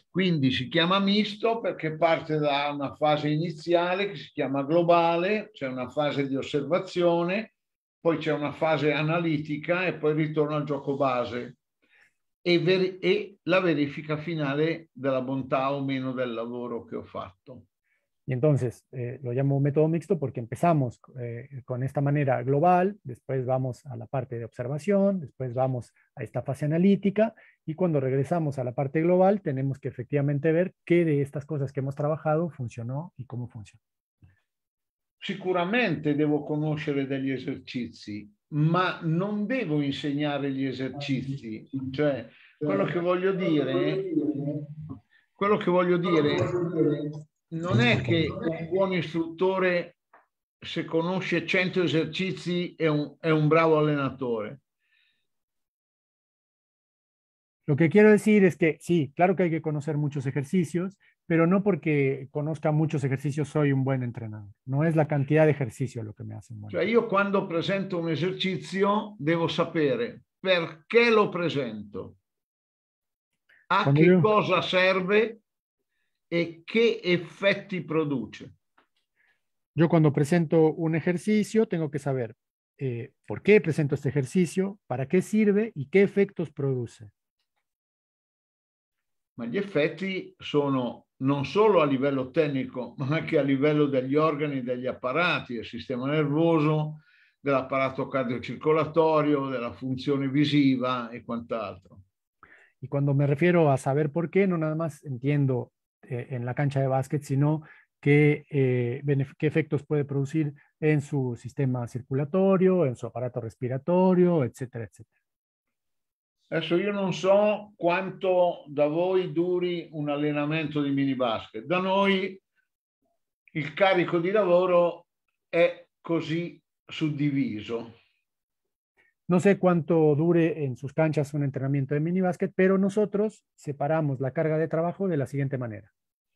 Speaker 4: Quindi si chiama misto perché parte da una fase iniziale che si chiama globale, c'è cioè una fase di osservazione, poi c'è una fase analitica e poi ritorno al gioco base e, ver- e la verifica finale della bontà o meno del lavoro che ho fatto.
Speaker 1: Y entonces eh, lo llamo método mixto porque empezamos eh, con esta manera global, después vamos a la parte de observación, después vamos a esta fase analítica Y cuando regresamos a la parte global, tenemos que efectivamente ver qué de estas cosas que hemos trabajado funzionó y cómo funcionó.
Speaker 4: Sicuramente devo conoscere degli esercizi, ma non devo insegnare gli esercizi. Cioè, quello che voglio dire, quello che voglio dire non è che un buon istruttore se conosce 100 esercizi è un, è un bravo allenatore.
Speaker 1: Lo que quiero decir es que sí, claro que hay que conocer muchos ejercicios, pero no porque conozca muchos ejercicios soy un buen entrenador. No es la cantidad de ejercicio lo que me hace bueno.
Speaker 4: Yo cuando presento un ejercicio, debo saber por qué lo presento, a qué cosa sirve ¿Y qué efectos produce.
Speaker 1: Yo cuando presento un ejercicio tengo que saber eh, por qué presento este ejercicio, para qué sirve y qué efectos produce.
Speaker 4: ma gli effetti sono non solo a livello tecnico, ma anche a livello degli organi, degli apparati, del sistema nervoso, dell'apparato cardiocircolatorio, della funzione visiva e quant'altro.
Speaker 1: E quando mi refiero a saber perché, non no nada más entiendo eh, en la cancha de basket, sino che eh, qué efectos producir en su sistema circulatorio, en su apparato respiratorio, eccetera, eccetera.
Speaker 4: Adesso io non so quanto da voi duri un allenamento di mini basket. Da noi il carico di lavoro è così suddiviso. No
Speaker 1: sé cuánto dure en sus canchas un entrenamiento de mini basket, pero nosotros separamos la carga de trabajo de la siguiente manera.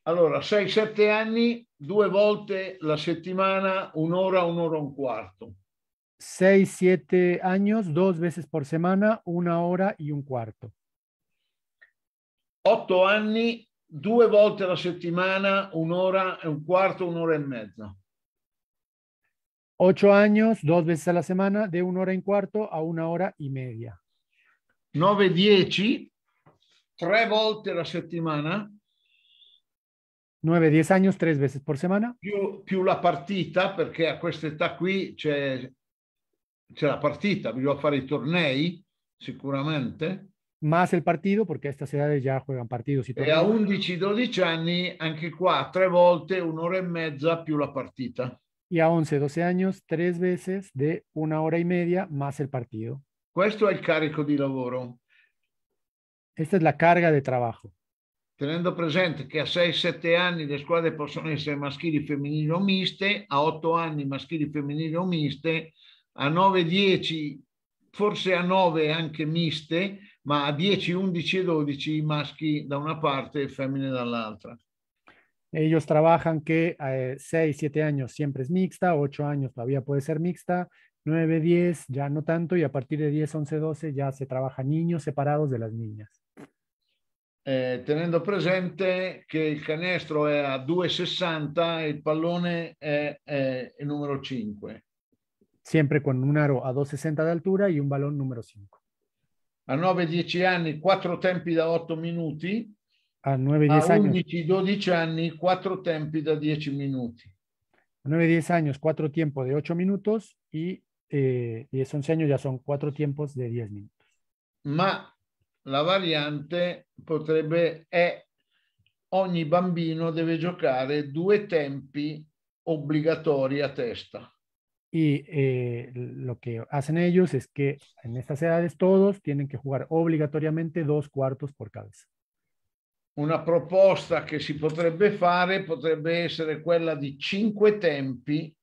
Speaker 4: Allora, 6-7 anni, due volte la settimana, un'ora, un'ora e un quarto.
Speaker 1: 6, 7 años, dos veces por semana, una hora y un cuarto.
Speaker 4: 8 anni, due volte alla settimana, un'ora e un quarto, un'ora e mezza.
Speaker 1: 8 años, dos veces a la semana, de una hora y cuarto a una hora y media.
Speaker 4: 9, 10, tre volte alla settimana.
Speaker 1: 9, 10 anni, tre volte per settimana.
Speaker 4: Più, più, la partita, perché a questa età qui c'è c'è la partita, bisogna fare i tornei sicuramente.
Speaker 1: Más il partito, perché a estas edades ya juegan partidos.
Speaker 4: e a 11-12 anni, anche qua, tre volte, un'ora e mezza più la partita.
Speaker 1: E a 11-12 anni, tre volte, de una hora y media más el
Speaker 4: Questo è il carico di lavoro.
Speaker 1: Questa è la carga di lavoro.
Speaker 4: Tenendo presente che a 6-7 anni le squadre possono essere maschili, femminili o miste, a 8 anni maschili, femminili o miste, a 9-10, forse a 9 anche miste, ma a 10, 11 e 12 maschi da una parte e femmine dall'altra.
Speaker 1: Ellos trabajan que a 6, 7 años siempre es mixta, 8 años todavía puede ser mixta, 9, 10 ya no tanto y a partir de 10, 11, 12 ya se trabaja niños separados de las niñas.
Speaker 4: Eh, tenendo presente che il canestro è a 2,60 e il pallone è, è il numero 5.
Speaker 1: Sempre con un aro a 2,60 de altura y un balón
Speaker 4: número 5. A 9-10 anni, 4 tempi da 8 minuti.
Speaker 1: A 9-10 años. A
Speaker 4: 11-12 anni, 4 tempi da 10 minuti.
Speaker 1: A 9-10 años, 4 tiempos de 8 minutos y eh, 10-11 años ya son 4 tiempos de 10 minutos.
Speaker 4: Ma la variante potrebbe è ogni bambino deve giocare due tempi obbligatori a testa.
Speaker 1: Y eh, lo que hacen ellos es que en estas edades todos tienen que jugar obligatoriamente dos cuartos por cabeza.
Speaker 4: Una proposta che si potrebbe fare potrebbe essere quella di cinque tempi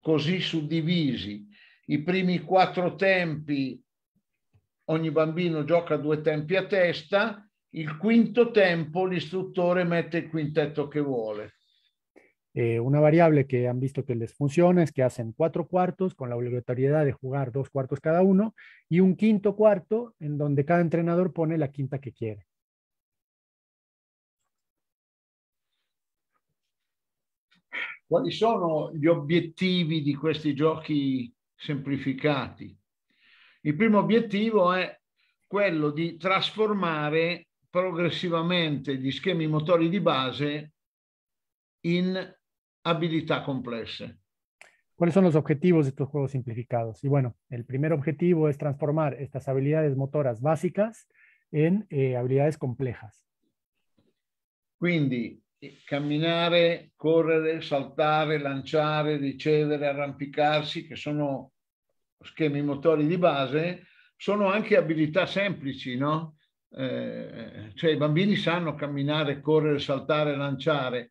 Speaker 4: così suddivisi. I primi quattro tempi, ogni bambino gioca due tempi a testa, il quinto tempo l'istruttore mette il quintetto che vuole.
Speaker 1: Eh, una variable que han visto que les funciona es que hacen cuatro cuartos con la obligatoriedad de jugar dos cuartos cada uno y un quinto cuarto en donde cada entrenador pone la quinta que quiere.
Speaker 3: Quali
Speaker 4: sono gli obiettivi di questi giochi semplificati? Il primo obiettivo è quello di trasformare progressivamente gli schemi motori di base in habilidad compleja.
Speaker 1: ¿Cuáles son los objetivos de estos juegos simplificados? Y bueno, el primer objetivo es transformar estas habilidades motoras básicas en eh, habilidades complejas.
Speaker 4: Quindi, camminare, correre, saltare, lanciare, ricevere, arrampicarsi, che sono schemi motori di base, sono anche abilità semplici, no? Eh, cioè i bambini sanno camminare, correre, saltare, lanciare,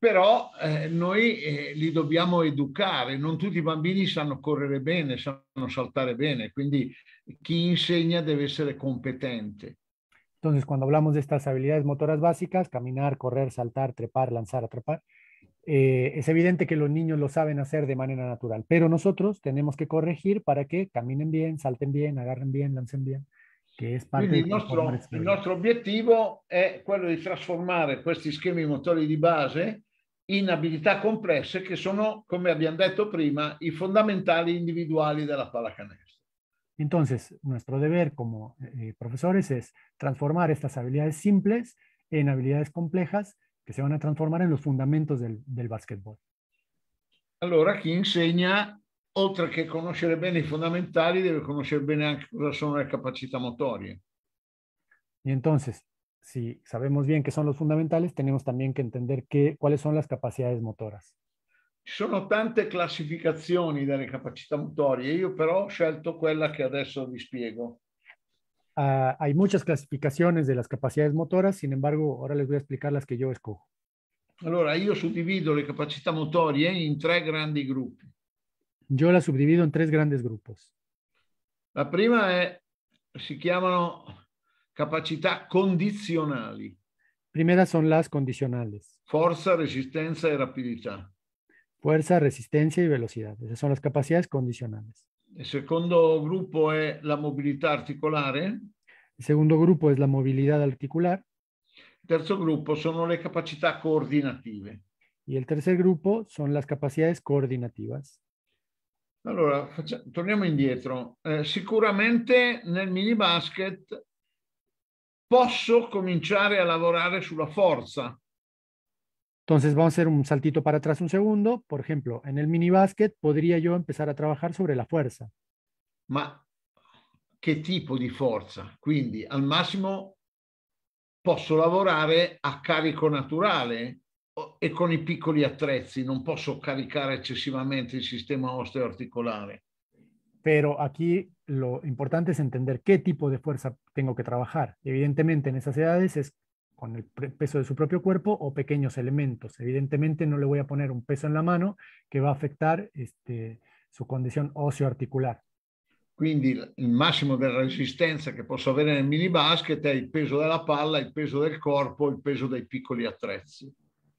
Speaker 4: però eh, noi eh, li dobbiamo educare, non tutti i bambini sanno correre bene, sanno saltare bene, quindi chi insegna deve essere competente.
Speaker 1: Entonces, quando hablamos di estas habilidades motoras básicas, camminare, correr, saltar, trepar, lanzar, atrapar, eh, es evidente que los niños lo saben hacer de manera natural, pero nosotros tenemos que corregir para que caminen bien, salten bien, agarren bien, lancen bien. Quindi il nostro, il
Speaker 4: nostro, obiettivo è quello di trasformare questi schemi motori di base in abilità complesse che sono, come abbiamo detto prima, i fondamentali individuali della la palacanazo.
Speaker 1: Entonces, nuestro deber como eh, eh, profesores es transformar estas habilidades simples en habilidades complejas que se van a transformar en los fundamentos del, del básquetbol.
Speaker 4: Allora, chi insegna, oltre che conoscere bene i fondamentali, deve conoscere bene anche cosa sono le capacità motorie.
Speaker 1: Y entonces, si sabemos bien qué son los fundamentales, tenemos también que entender qué, cuáles son las capacidades motoras.
Speaker 4: sono tante classificazioni delle capacità motorie, io però ho scelto quella che adesso vi spiego.
Speaker 1: Ah, hay muchas clasificaciones de las capacidades motoras, sin embargo, ahora les voy a explicar las que yo escojo.
Speaker 4: Allora, yo subdivido las capacidades motorie in tres grandes grupos.
Speaker 1: Yo las subdivido en tres grandes grupos.
Speaker 4: La primera es, si llaman. Capacità condizionali.
Speaker 1: Primeras son las condicionales.
Speaker 4: Forza, resistencia y rapidità.
Speaker 1: Fuerza, resistencia y velocidad. Esas son las capacidades condicionales.
Speaker 4: Il secondo gruppo è la mobilità articolare. ¿eh?
Speaker 1: Il secondo gruppo è la mobilità articolare.
Speaker 4: Il terzo gruppo sono le capacità coordinative.
Speaker 1: E il terzo gruppo sono le capacità coordinative.
Speaker 4: Allora, facciamo, torniamo indietro. Eh, sicuramente nel mini basket posso cominciare a lavorare sulla forza.
Speaker 1: Entonces vamos a hacer un saltito para atrás un segundo. Por ejemplo, en el mini basket podría yo empezar a trabajar sobre la fuerza.
Speaker 4: Ma che tipo di forza? Quindi al massimo posso lavorare a carico naturale e con i piccoli attrezzi, non posso caricare eccessivamente il sistema osteoarticolare.
Speaker 1: Pero aquí lo importante es entender qué tipo de fuerza tengo que trabajar. Evidentemente en esas edades es con el peso de su propio cuerpo o pequeños elementos. Evidentemente no le voy a poner un peso en la mano que va a afectar este, su condición osteoarticular.
Speaker 4: Quindi il massimo della resistenza che posso avere nel minibasket è el peso la palla, el peso del cuerpo, el peso dei piccoli attrezzi.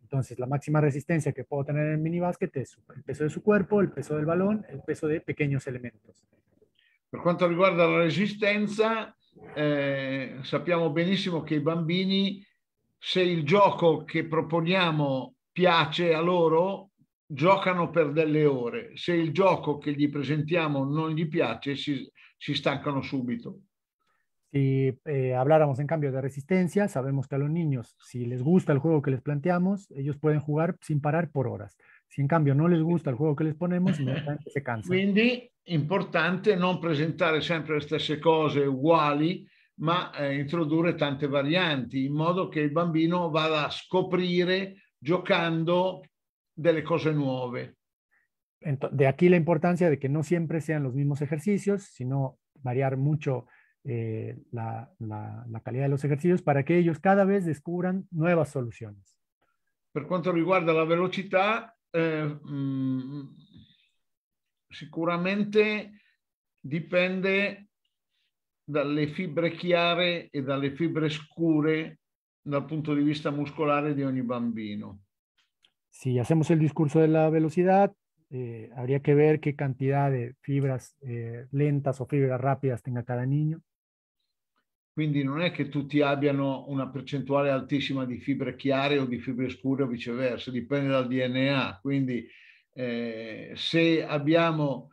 Speaker 1: Entonces, la máxima resistencia que puedo tener en el minibásquet
Speaker 4: es el peso de su cuerpo, el peso del balón, el peso de pequeños elementos. Por cuanto riguarda la resistencia, eh, sappiamo benissimo che i bambini, se il gioco che proponiamo piace a loro, giocano per delle ore. Se il gioco che gli presentiamo non gli piace, si, si stancan subito.
Speaker 1: Si eh, habláramos en cambio de resistencia, sabemos que a los niños, si les gusta el juego que les planteamos, ellos pueden jugar sin parar por horas. Si en cambio no les gusta el juego que les ponemos, se
Speaker 4: cansa. Quindi importante no presentar siempre le stesse cose uguali, ma introducir eh, introdurre tante varianti modo que el bambino vaya a scoprire giocando delle cose nuove.
Speaker 1: De aquí la importancia de que no siempre sean los mismos ejercicios, sino variar mucho eh, la, calidad de los ejercicios para que ellos cada vez descubran nuevas soluciones.
Speaker 4: Por cuanto riguarda la depende eh, de mm, sicuramente dipende dalle fibre chiare e dalle fibre scure dal punto de vista muscular de ogni bambino.
Speaker 1: Si hacemos el discurso de la velocidad, eh, habría que ver qué cantidad de fibras eh, lentas o fibras rápidas tenga cada niño.
Speaker 4: Quindi non è che tutti abbiano una percentuale altissima di fibre chiare o di fibre scure o viceversa, dipende dal DNA. Quindi eh, se abbiamo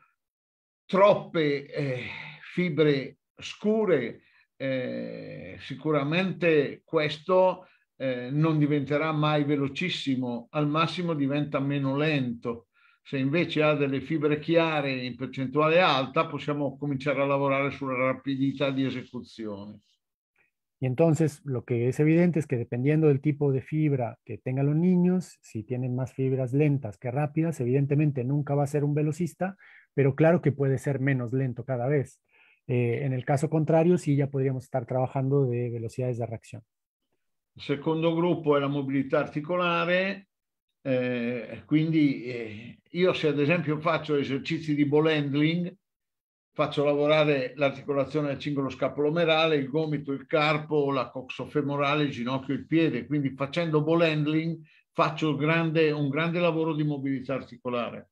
Speaker 4: troppe eh, fibre scure, eh, sicuramente questo eh, non diventerà mai velocissimo, al massimo diventa meno lento se invece ha delle fibre chiare in percentuale alta, possiamo comenzar a lavorare sulla rapidità di esecuzione.
Speaker 1: Y entonces lo que es evidente es que dependiendo del tipo de fibra que tengan los niños, si tienen más fibras lentas que rápidas, evidentemente nunca va a ser un velocista, pero claro que puede ser menos lento cada vez. Eh, en el caso contrario, sí ya podríamos estar trabajando de velocidades de reacción.
Speaker 4: El segundo grupo es la movilidad articular Eh, quindi eh, io se ad esempio faccio esercizi di ball handling, faccio lavorare l'articolazione del cingolo scapolomerale, il gomito, il carpo, la coxofemorale, il ginocchio, il piede. Quindi facendo ball handling faccio grande, un grande lavoro di mobilità articolare.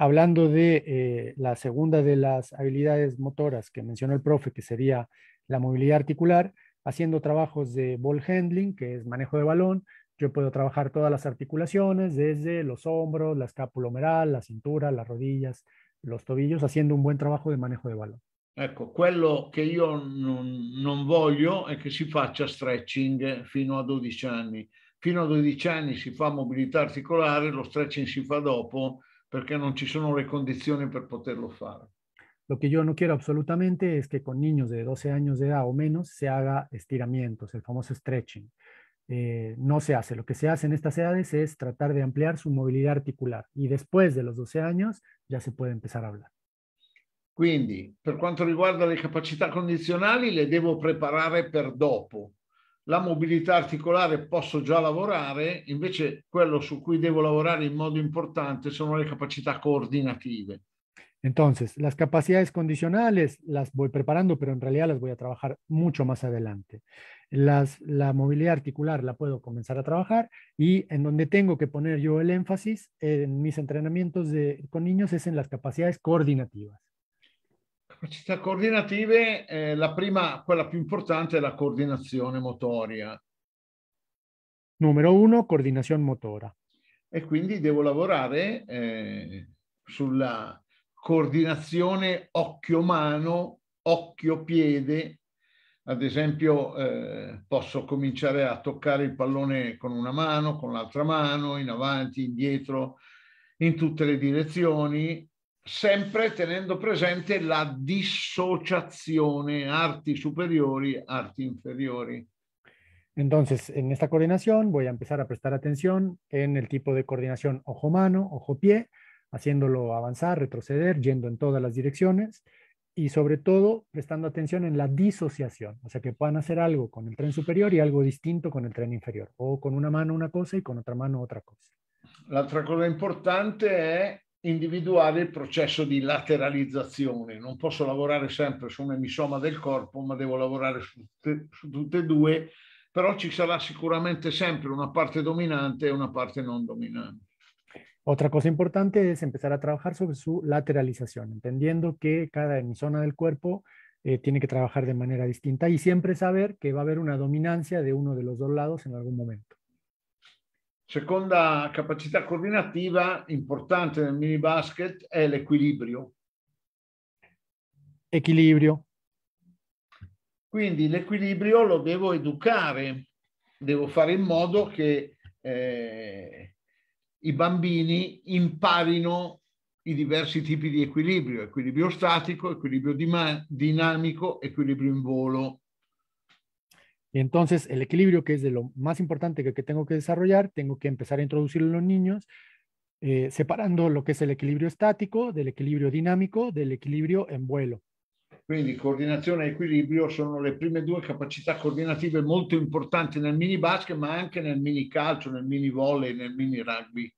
Speaker 1: Hablando de eh, la segunda de las habilidades motoras que mencionó el profe, que sería la movilidad articular, haciendo trabajos de ball handling, que es manejo de balón, Yo puedo trabajar todas las articulaciones, desde los hombros, la escápula humeral, la cintura, las rodillas, los tobillos, haciendo un buen trabajo de manejo de balón.
Speaker 4: Ecco, quello que yo non, non, voglio è che si faccia stretching fino a 12 anni. Fino a 12 anni si fa mobilità articolare, lo stretching si fa dopo perché non ci sono le condizioni per poterlo fare.
Speaker 1: Lo que yo no quiero absolutamente es que con niños de 12 años de edad o menos se haga estiramientos, el famoso stretching. eh, no se hace. Lo que se hace en estas edades es tratar de ampliar su movilidad articular y después de los 12 años ya se puede empezar a hablar.
Speaker 4: Quindi, per quanto riguarda le capacità condizionali, le devo preparare per dopo. La mobilità articolare posso già lavorare, invece quello su cui devo lavorare in modo importante sono le capacità coordinative.
Speaker 1: Entonces, las capacidades condicionales las voy preparando, pero en realidad las voy a trabajar mucho más adelante. Las, la movilidad articular la puedo comenzar a trabajar y en donde tengo que poner yo el énfasis en mis entrenamientos de, con niños es en las capacidades coordinativas.
Speaker 4: Capacidades coordinative, eh, la prima, la più importante es la coordinación motoria.
Speaker 1: Número uno, coordinación motora.
Speaker 4: Y, e quindi debo trabajar sobre eh, sulla coordinazione occhio-mano, occhio-piede. Ad esempio, eh, posso cominciare a toccare il pallone con una mano, con l'altra mano, in avanti, indietro, in tutte le direzioni, sempre tenendo presente la dissociazione arti superiori, arti inferiori.
Speaker 1: Entonces, en esta coordinación voy a empezar a prestar atención en el tipo de coordinación ojo-mano, ojo-pie, haciéndolo avanzar, retroceder, yendo en todas las direcciones y sobre todo prestando atención en la disociación, o sea que puedan hacer algo con el tren superior y algo distinto con el tren inferior, o con una mano una cosa y con otra mano otra cosa.
Speaker 4: L'altra cosa importante è individuare il processo di lateralizzazione, non posso lavorare sempre su un emisoma del corpo, ma devo lavorare su, su tutte e due, però ci sarà sicuramente sempre una parte dominante e una parte non dominante.
Speaker 1: Otra cosa importante es empezar a trabajar sobre su lateralización, entendiendo que cada zona del cuerpo eh, tiene que trabajar de manera distinta y siempre saber que va a haber una dominancia de uno de los dos lados en algún momento.
Speaker 4: Segunda capacidad coordinativa importante el mini basket es equilibrio
Speaker 1: Equilibrio.
Speaker 4: Quindi equilibrio lo devo educar. devo fare in modo que eh, i bambini imparino i diversi tipi di equilibrio, equilibrio statico, equilibrio dinámico, equilibrio en volo.
Speaker 1: Y entonces el equilibrio, que es de lo más importante que, tengo que desarrollar, tengo que empezar a introducirlo en los niños, eh, separando lo que es el equilibrio estático del equilibrio dinámico, del equilibrio en vuelo.
Speaker 4: Quindi coordinazione e equilibrio sono le prime due capacità coordinative molto importanti nel mini basket, ma anche nel mini calcio, nel mini volley, nel mini rugby.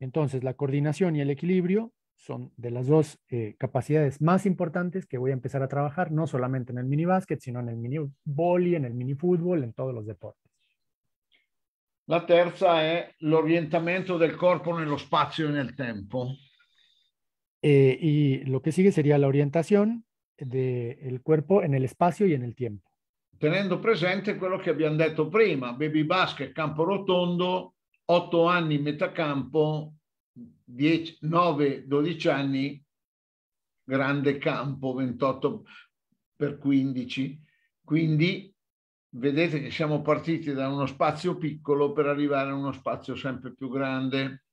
Speaker 1: Entonces, la coordinación y el equilibrio son de las dos eh, capacidades más importantes que voy a empezar a trabajar, no solamente en el mini básquet, sino en el mini volley, en el mini fútbol, en todos los deportes.
Speaker 4: La terza è l'orientamento del corpo nello spazio e nel tempo.
Speaker 1: Eh, y lo que sigue sería la orientación del de cuerpo en el espacio y en el tiempo.
Speaker 4: Tenendo presente quello che abbiamo detto prima, baby basket, campo rotondo, 8 anni metacampo, 10, 9, 12 anni, grande campo, 28 per 15. Quindi vedete che siamo partiti da uno spazio piccolo per arrivare a uno spazio sempre più grande.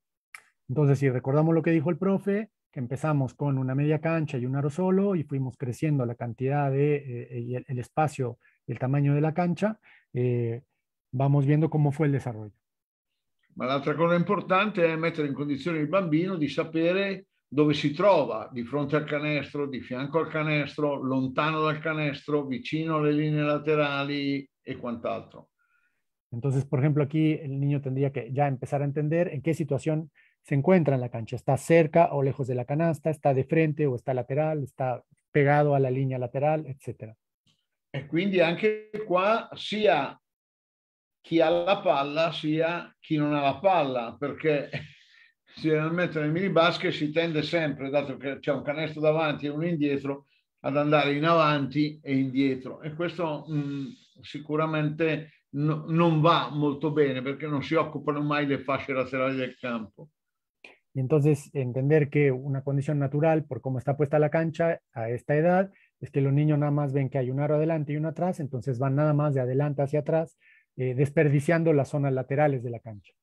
Speaker 4: Entonces,
Speaker 1: si ricordiamo lo che dijo il profe, que empezamos con una media cancha y un aro solo y fuimos creciendo la cantidad de, eh, eh, y el, espacio y el tamaño de la cancha, eh, vamos viendo cómo fue el desarrollo.
Speaker 4: La otra cosa importante es meter en condizione il bambino di sapere dove si trova, di fronte al canestro, di fianco al canestro, lontano dal canestro, vicino alle linee laterali e quant'altro.
Speaker 1: Entonces, por ejemplo, aquí el niño tendría que ya empezar a entender en qué situación se encuentra en la cancha. Está cerca o lejos de la canasta, está de frente o está lateral, está pegato alla linea laterale, eccetera.
Speaker 4: E quindi anche qua sia chi ha la palla sia chi non ha la palla, perché generalmente nel mini basket si tende sempre, dato che c'è un canestro davanti e uno indietro, ad andare in avanti e indietro. E questo mh, mm, sicuramente no, non va molto bene perché non si occupano mai le fasce laterali del campo.
Speaker 1: Y entonces entender que una condición natural, por cómo está puesta la cancha a esta edad, es que los niños nada más ven que hay un aro adelante y uno atrás, entonces van nada más de adelante hacia atrás, eh, desperdiciando las zonas laterales de la cancha.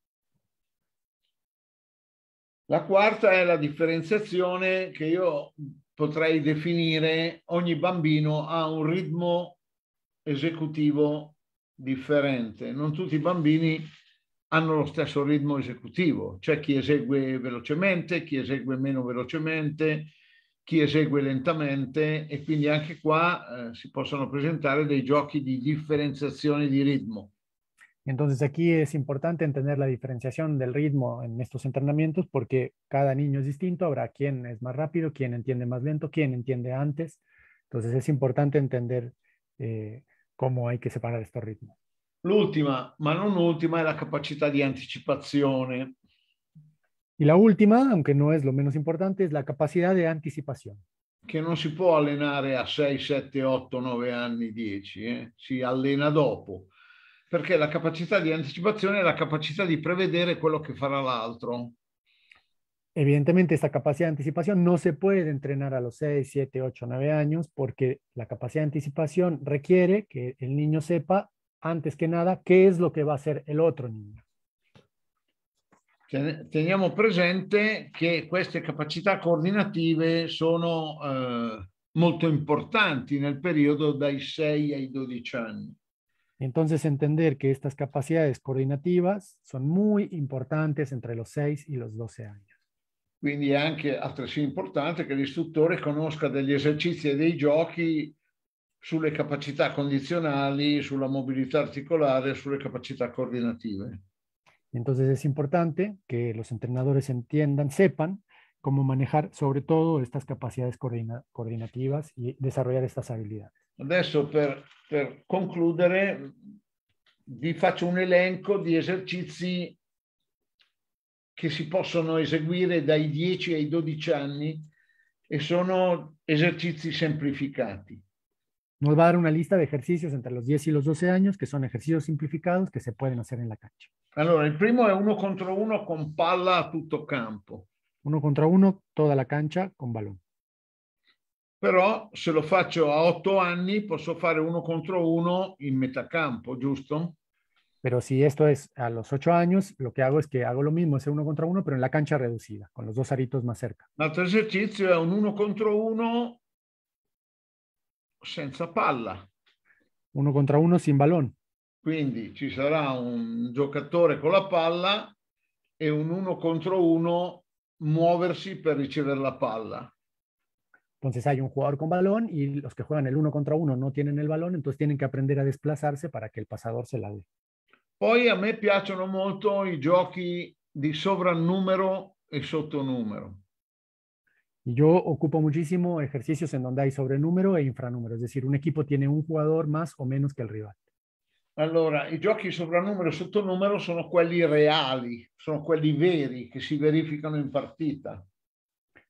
Speaker 4: La cuarta es la diferenciación que yo potrei definir. Eh, ogni bambino ha un ritmo ejecutivo diferente. No todos los bambini hanno lo stesso ritmo esecutivo, c'è chi esegue velocemente, chi esegue meno velocemente, chi esegue lentamente e quindi anche qua eh, si possono presentare dei giochi di differenziazione di ritmo.
Speaker 1: Entonces aquí es importante entender la diferenciación del ritmo en estos entrenamientos porque cada niño es distinto, habrá quien es más rápido, quien entiende más lento, quien entiende antes. Entonces es importante entender eh, cómo hay que separar estos ritmos.
Speaker 4: L'ultima, ma non ultima, è la capacità di anticipazione.
Speaker 1: Y la ultima, anche non è lo meno importante, è la capacità di anticipazione.
Speaker 4: Che non si può allenare a 6, 7, 8, 9 anni, 10, eh? si allena dopo. Perché la capacità di anticipazione è la capacità di prevedere quello che farà l'altro.
Speaker 1: Evidentemente questa capacità di anticipazione non si può entrenare a los 6, 7, 8, 9 anni perché la capacità di anticipazione richiede che il niño sepa antes que nada, qué es lo que va a hacer el otro niño.
Speaker 4: Teniamo presente che queste capacità coordinative sono eh, molto importanti nel periodo dai 6 ai 12 anni.
Speaker 1: Entonces entender que estas capacidades coordinativas son muy importantes entre los 6 y los 12 años.
Speaker 4: Quindi è anche altresì importante che l'istruttore conosca degli esercizi e dei giochi sulle capacità condizionali, sulla mobilità articolare, sulle capacità coordinative.
Speaker 1: Entonces es importante que los entrenadores entiendan, sepan cómo manejar sobre todo estas capacidades coordina coordinativas y desarrollar
Speaker 4: estas habilidades. Adesso per, per concludere vi faccio un elenco di esercizi che si possono eseguire dai 10 ai 12 anni e sono esercizi semplificati.
Speaker 1: Nos va a dar una lista de ejercicios entre los 10 y los 12 años, que son ejercicios simplificados que se pueden hacer en la cancha.
Speaker 4: Allora, el primo es uno contra uno con palla a tutto campo.
Speaker 1: Uno contra uno, toda la cancha con balón.
Speaker 4: Pero si lo faccio a 8 años, puedo hacer uno contra uno en metacampo, ¿justo?
Speaker 1: Pero si esto es a los 8 años, lo que hago es que hago lo mismo, es uno contra uno, pero en la cancha reducida, con los dos aritos más cerca.
Speaker 4: Otro ejercicio es un uno contra uno senza palla.
Speaker 1: Uno contro uno sin balón.
Speaker 4: Quindi ci sarà un giocatore con la palla e un uno contra uno muoversi per ricevere la palla.
Speaker 1: Entonces hay un jugador con balón y los que juegan el uno contra uno no tienen el balón, entonces tienen que aprender a desplazarse para que el pasador se la dé.
Speaker 4: Poi a me piacciono molto i giochi di sovrannumero e sottonumero.
Speaker 1: Yo ocupo muchísimo ejercicios en donde hay sobrenúmero e infranúmero, es decir, un equipo tiene un jugador más o menos que el rival.
Speaker 4: Allora, i giochi soprannumero e sottonumero sono quelli reali, sono quelli veri che si verificano in partita.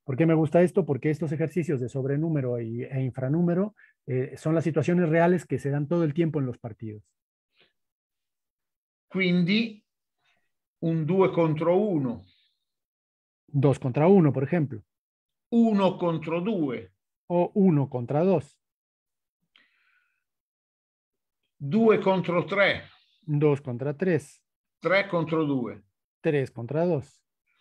Speaker 1: ¿Por qué me gusta esto? Porque estos ejercicios de sobrenúmero e infranúmero eh, son las situaciones reales que se dan todo el tiempo en los partidos.
Speaker 4: Quindi un 2 contro 1.
Speaker 1: 2 contra 1, por ejemplo.
Speaker 4: 1 contro 2. O 1 contro 2. 2 contro 3. 2 contro 3. 3 contro 2. 3 contro 2.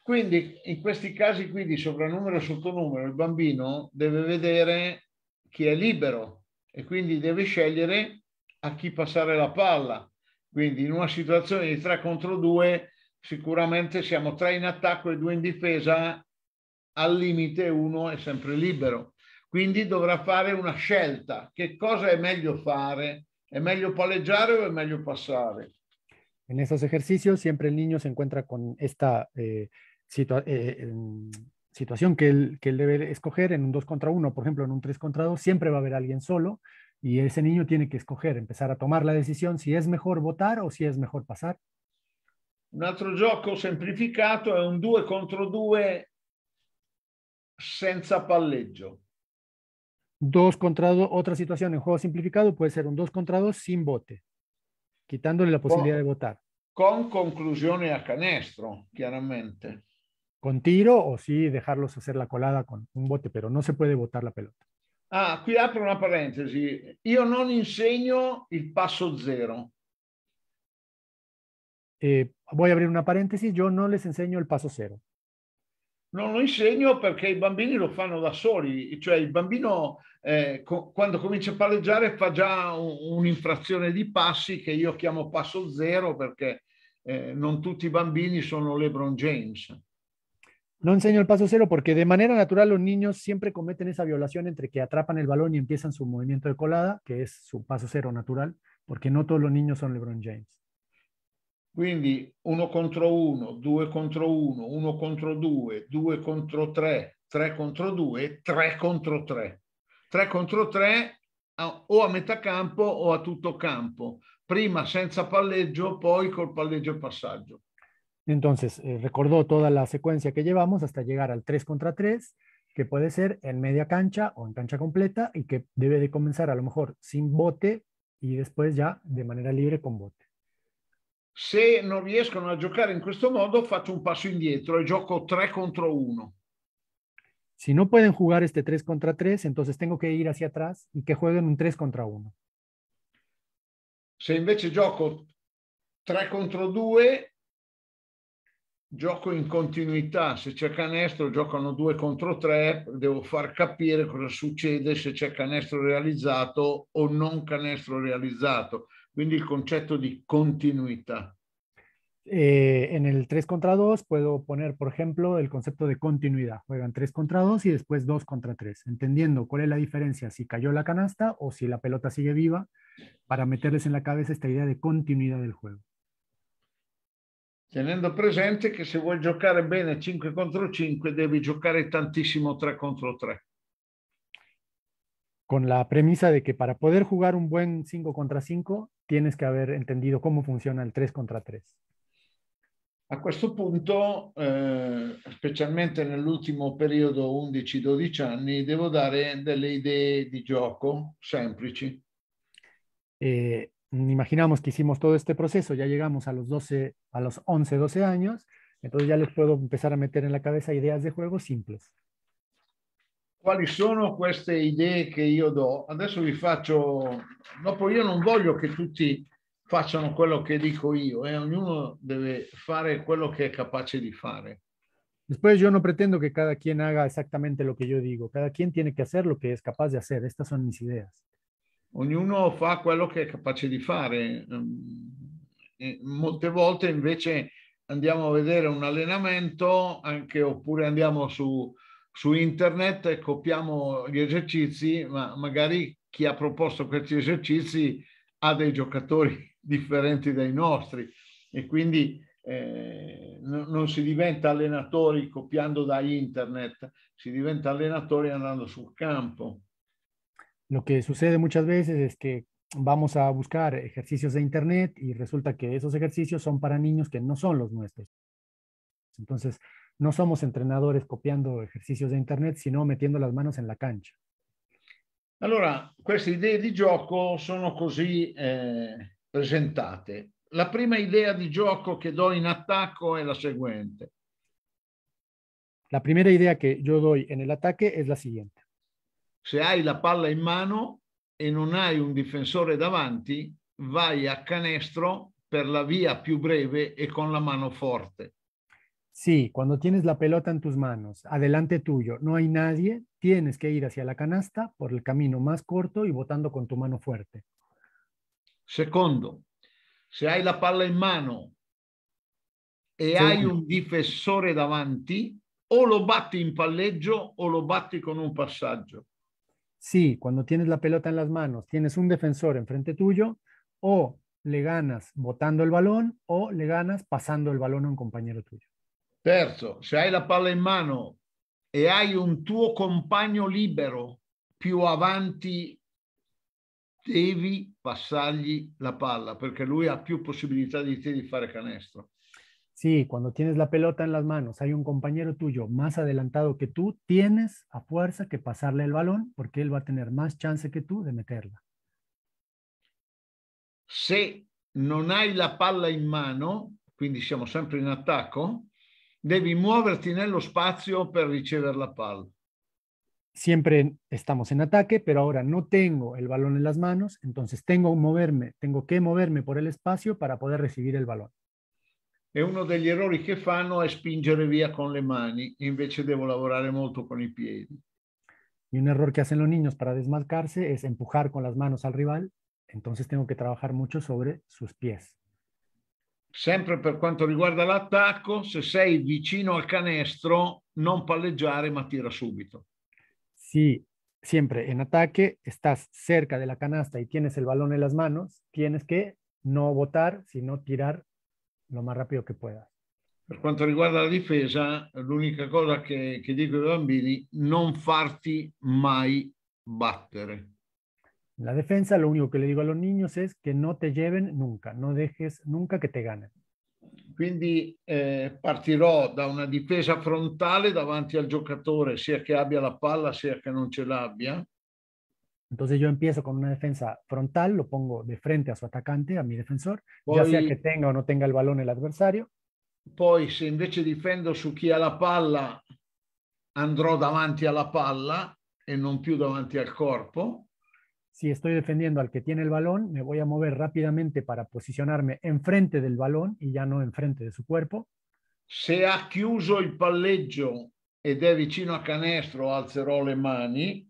Speaker 4: Quindi in questi casi qui di soprannumero e sottonumero il bambino deve vedere chi è libero e quindi deve scegliere a chi passare la palla. Quindi in una situazione di 3 contro 2 sicuramente siamo 3 in attacco e 2 in difesa al limite uno è sempre libero. Quindi dovrà fare una scelta. Che cosa è meglio fare? È meglio palleggiare o è meglio passare?
Speaker 1: In estos ejercicios sempre il niño si encuentra con questa situazione che eh, eh situación que él, que escoger en un 2 contro 1, per esempio, in un 3 contro 2, sempre va a haber alguien solo y ese niño tiene que escoger, empezar a tomar la decisión si es mejor votar o si es mejor pasar.
Speaker 4: Un altro gioco semplificato è un 2 contro 2 senza palleggio.
Speaker 1: Dos contra otra situación en juego simplificado puede ser un dos contra sin bote, quitándole la posibilidad de votar.
Speaker 4: Con conclusiones a canestro, claramente.
Speaker 1: Con tiro o sí dejarlos hacer la colada con un bote, pero no se puede votar la pelota.
Speaker 4: Ah, aquí apro una paréntesis, yo no enseño el paso cero
Speaker 1: eh, voy a abrir una paréntesis. Yo no les enseño el paso cero.
Speaker 4: non lo insegno perché i bambini lo fanno da soli, cioè il bambino eh, co- quando comincia a palleggiare fa già un, un'infrazione di passi che io chiamo passo zero perché eh, non tutti i bambini sono LeBron James.
Speaker 1: No enseño el paso cero porque de manera natural los niños siempre cometen esa violación entre que atrapan el balón y empiezan su movimiento de colada, que es su paso cero natural, porque no todos los niños son LeBron James.
Speaker 4: Quindi uno contro uno, due contro uno, uno contro due, due contro tre, tre contro due, tre contro tre. Tre contro tre o a metà campo o a tutto campo. Prima senza palleggio, poi col palleggio e passaggio.
Speaker 1: Entonces, eh, recordó toda la secuencia che llevamos hasta llegar al 3 contra 3, che può essere en media cancia o en cancia completa e che deve de comenzar a lo mejor sin bote e después ya de manera libre con bote
Speaker 4: se non riescono a giocare in questo modo, faccio un passo indietro e gioco 3 contro 1.
Speaker 1: Si non pueden jugar este 3 contro 3, entonces tengo que ir hacia atrás y que jueguen un 3 contro 1.
Speaker 4: Se invece gioco 3 contro 2, gioco in continuità. Se c'è canestro, giocano 2 contro 3. Devo far capire cosa succede se c'è canestro realizzato o non canestro realizzato Quindi il concetto di continuità.
Speaker 1: Eh, en el 3 contra 2 puedo poner, por ejemplo, el concepto de continuidad. Juegan 3 contra 2 y después 2 contra 3, entendiendo cuál es la diferencia si cayó la canasta o si la pelota sigue viva, para meterles en la cabeza esta idea de continuidad del juego.
Speaker 4: Teniendo presente que se vuoi giocare bene 5 contro 5 devi giocare tantísimo 3 contra 3
Speaker 1: con la premisa de que para poder jugar un buen 5 contra 5 tienes que haber entendido cómo funciona el 3 contra 3.
Speaker 4: A questo punto, eh, el último periodo 11-12 anni, devo dare delle idee di gioco semplici.
Speaker 1: Eh, imaginamos que hicimos todo este proceso, ya llegamos a los, 11, 12 años, entonces ya les puedo empezar a meter en la cabeza ideas
Speaker 4: de juego simples. quali sono queste idee che io do. Adesso vi faccio, dopo io non voglio che tutti facciano quello che dico io e eh? ognuno deve fare quello che è capace di fare.
Speaker 1: Después yo no pretendo que cada quien haga exactamente lo que yo digo. Cada quien tiene que hacer lo que es capaz de hacer. Estas son mis
Speaker 4: ideas. Ognuno fa quello che è capace di fare. Ehm, e molte volte invece andiamo a vedere un allenamento anche, oppure andiamo su, su internet copiamo gli esercizi, ma magari chi ha proposto questi esercizi ha dei giocatori differenti dai nostri e quindi eh, no, non si diventa allenatori copiando da internet, si diventa allenatori andando sul campo.
Speaker 1: Lo che succede muchas veces es que vamos a buscar ejercicios de internet y resulta que esos ejercicios son para niños que no son los nuestros. Entonces, no somos entrenadores copiando ejercicios de Internet, sino metiendo las manos en la cancha.
Speaker 4: Allora, queste idee di gioco sono così eh, presentate. La prima idea di gioco che do in attacco è la seguente.
Speaker 1: La prima idea che io do in attacco è la seguente.
Speaker 4: Se hai la palla in mano e non hai un difensore davanti, vai a canestro per la via più breve e con la mano forte.
Speaker 1: Sí, cuando tienes la pelota en tus manos, adelante tuyo, no hay nadie, tienes que ir hacia la canasta por el camino más corto
Speaker 4: y botando con tu mano fuerte. Segundo, si hay la palla en mano y e hay un defensor davanti, o lo batti en palleggio o lo batti con un passaggio.
Speaker 1: Sí, cuando tienes la pelota en las manos, tienes un defensor enfrente tuyo, o le ganas botando el balón o le ganas pasando el balón a un compañero tuyo.
Speaker 4: Terzo, se hai la palla in mano e hai un tuo compagno libero più avanti, devi passargli la palla perché lui ha più possibilità di te di fare canestro.
Speaker 1: Sì, quando tienes la pelota en las manos, hay un compañero tuyo más adelantado que tú, tienes a fuerza que pasarle el balón porque él va a tener más chance que tú
Speaker 4: de meterla. Se non hai la palla in mano, quindi siamo sempre in attacco, devi muoverti nello spazio per ricevere la palla.
Speaker 1: Siempre estamos en ataque, pero ahora no tengo el balón en las manos, entonces tengo que moverme, tengo que moverme por el espacio para poder recibir el balón.
Speaker 4: Y e uno degli errori che fanno è spingere via con le mani, invece devo trabajar mucho con los pies.
Speaker 1: Y un error que hacen los niños para desmarcarse es empujar con las manos al rival, entonces tengo que trabajar mucho sobre sus pies.
Speaker 4: Sempre per quanto riguarda l'attacco, se sei vicino al canestro, non palleggiare ma tira subito.
Speaker 1: Sì, sempre in ataque, stai cerca della canasta e tienes il balón en las manos, tienes que no botar, sino tirar lo più rápido che puedas.
Speaker 4: Per quanto riguarda la difesa, l'unica cosa che, che dico ai bambini, non farti mai battere.
Speaker 1: La defensa, lo único que le digo a los niños es que no te lleven nunca, no dejes nunca que te
Speaker 4: ganen. Quindi eh, partirò da una difesa frontale davanti al giocatore, sia che abbia la palla, sia che non ce l'abbia.
Speaker 1: Entonces yo empiezo con una defensa frontal, lo pongo de frente a su atacante, a mi defensor, ya sea que tenga o no tenga el balón el adversario.
Speaker 4: Poi se invece difendo su chi ha la palla, andrò davanti alla palla e non più davanti al corpo
Speaker 1: si estoy defendiendo al que tiene el balón, me voy a mover rápidamente para posicionarme enfrente del balón y ya no enfrente de su cuerpo.
Speaker 4: Se ha chiuso il palleggio ed è vicino a canestro, alzerò le mani.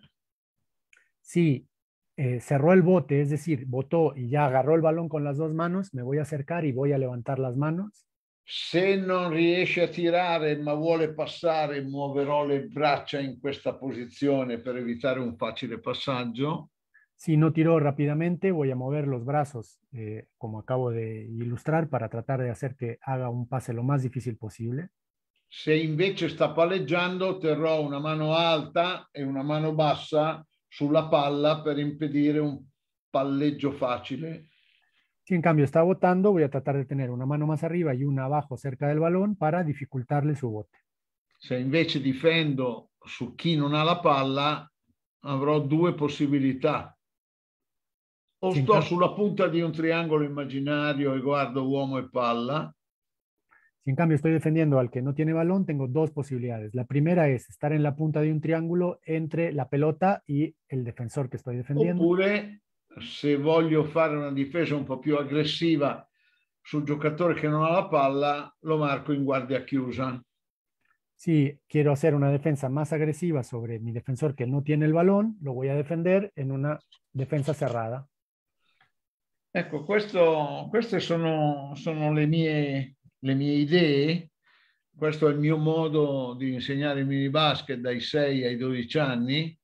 Speaker 1: Si eh, cerró el bote, es decir, botó y ya agarró el balón con las dos manos, me voy a acercar y voy a levantar las manos.
Speaker 4: Se non riesce a tirare ma vuole passare, muoverò le braccia in questa posizione per evitare un facile passaggio.
Speaker 1: Si no tiró rápidamente, voy a mover los brazos, eh, como acabo de illustrare, para tratar de hacer que haga un pase lo más difícil posible.
Speaker 4: Se invece sta palleggiando, terrò una mano alta e una mano bassa sulla palla per impedire un palleggio facile.
Speaker 1: Si en cambio está botando, voy a tratar de tener una mano más arriba y una abajo cerca del balón para dificultarle su bote.
Speaker 4: Se invece difendo su chi non ha la palla, avrò due possibilità. o sto sulla punta di un triangolo immaginario e guardo uomo e palla.
Speaker 1: Si en cambio estoy defendiendo al que no tiene balón, tengo dos posibilidades. La primera es estar en la punta de un triángulo entre la pelota y el defensor que estoy defendiendo.
Speaker 4: Oppure, se voglio fare una defensa un po' agresiva aggressiva sul giocatore que no ha la palla, lo marco en guardia chiusa.
Speaker 1: Si quiero hacer una defensa más agresiva sobre mi defensor que no tiene el balón, lo voy a defender en una defensa cerrada.
Speaker 4: Ecco, questo, queste sono, sono le, mie, le, mie, idee, questo è il mio modo di insegnare il mini basket dai 6 ai 12 anni.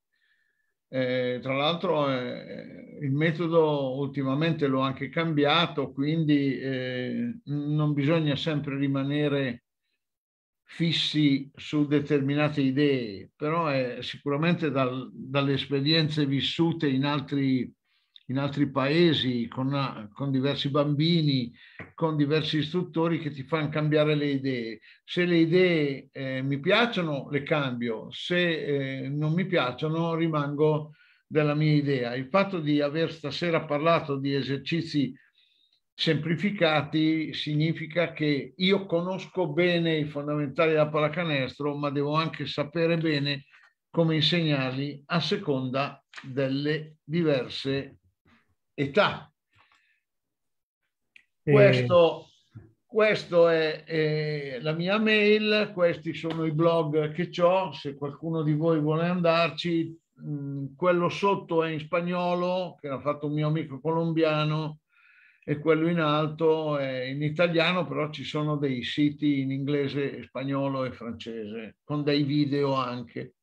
Speaker 4: Eh, tra l'altro eh, il metodo ultimamente l'ho anche cambiato, quindi eh, non bisogna sempre rimanere fissi su determinate idee, però è sicuramente dal, dalle esperienze vissute in altri in altri paesi, con, con, diversi bambini, con diversi istruttori che ti fanno cambiare le idee. Se le idee eh, mi piacciono, le cambio, se eh, non mi piacciono, rimango della mia idea. Il fatto di aver stasera parlato di esercizi semplificati significa che io conosco bene i fondamentali della pallacanestro, ma devo anche sapere bene come insegnarli a seconda delle diverse età. Eh. Questo, questo è, è, la mia mail, questi sono i blog che ho, se qualcuno di voi vuole andarci, mm, quello sotto è in spagnolo, che l'ha fatto un mio amico colombiano, e quello in alto è in italiano, però ci sono dei siti in inglese, spagnolo e francese, con dei video anche.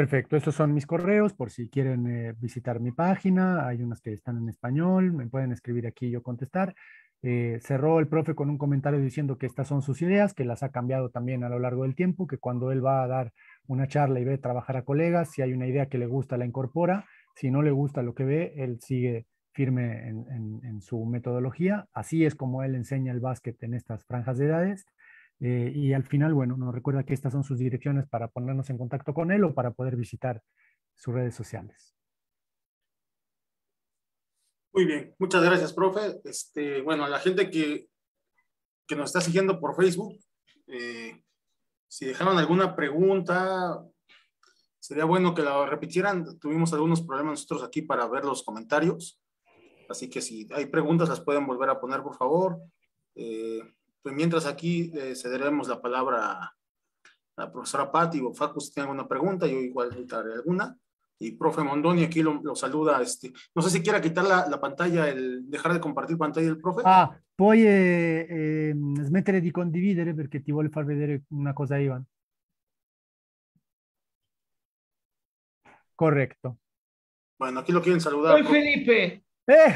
Speaker 1: Perfecto, estos son mis correos por si quieren eh, visitar mi página. Hay unas que están en español, me pueden escribir aquí y yo contestar. Eh, cerró el profe con un comentario diciendo que estas son sus ideas, que las ha cambiado también a lo largo del tiempo, que cuando él va a dar una charla y ve trabajar a colegas, si hay una idea que le gusta, la incorpora, si no le gusta lo que ve, él sigue firme en, en su metodología. Así es como él enseña el básquet en estas franjas de edades eh, y al final, bueno, nos recuerda que estas son sus direcciones para ponernos en contacto con él o para poder visitar sus redes sociales.
Speaker 2: Muy bien, muchas gracias, profe. Este, bueno, a la gente que, nos está siguiendo por Facebook, eh, si dejaron alguna pregunta, sería bueno que la repitieran. Tuvimos algunos problemas nosotros aquí para ver los comentarios. Así que si hay preguntas, las pueden volver a poner, por favor. Eh, pues mientras aquí eh, cederemos la palabra a la profesora Patti o Facu si tiene alguna pregunta, yo igual daré alguna. Y profe Mondoni aquí lo, saluda. Este, no sé si quiera quitar la, pantalla, el dejar de compartir pantalla del profe. Ah,
Speaker 1: voy eh, eh, smettere di condividere perché ti vuole far vedere una cosa Ivan. Correcto.
Speaker 2: Bueno, aquí lo quieren saludar. Soy Felipe.
Speaker 1: ¡Eh,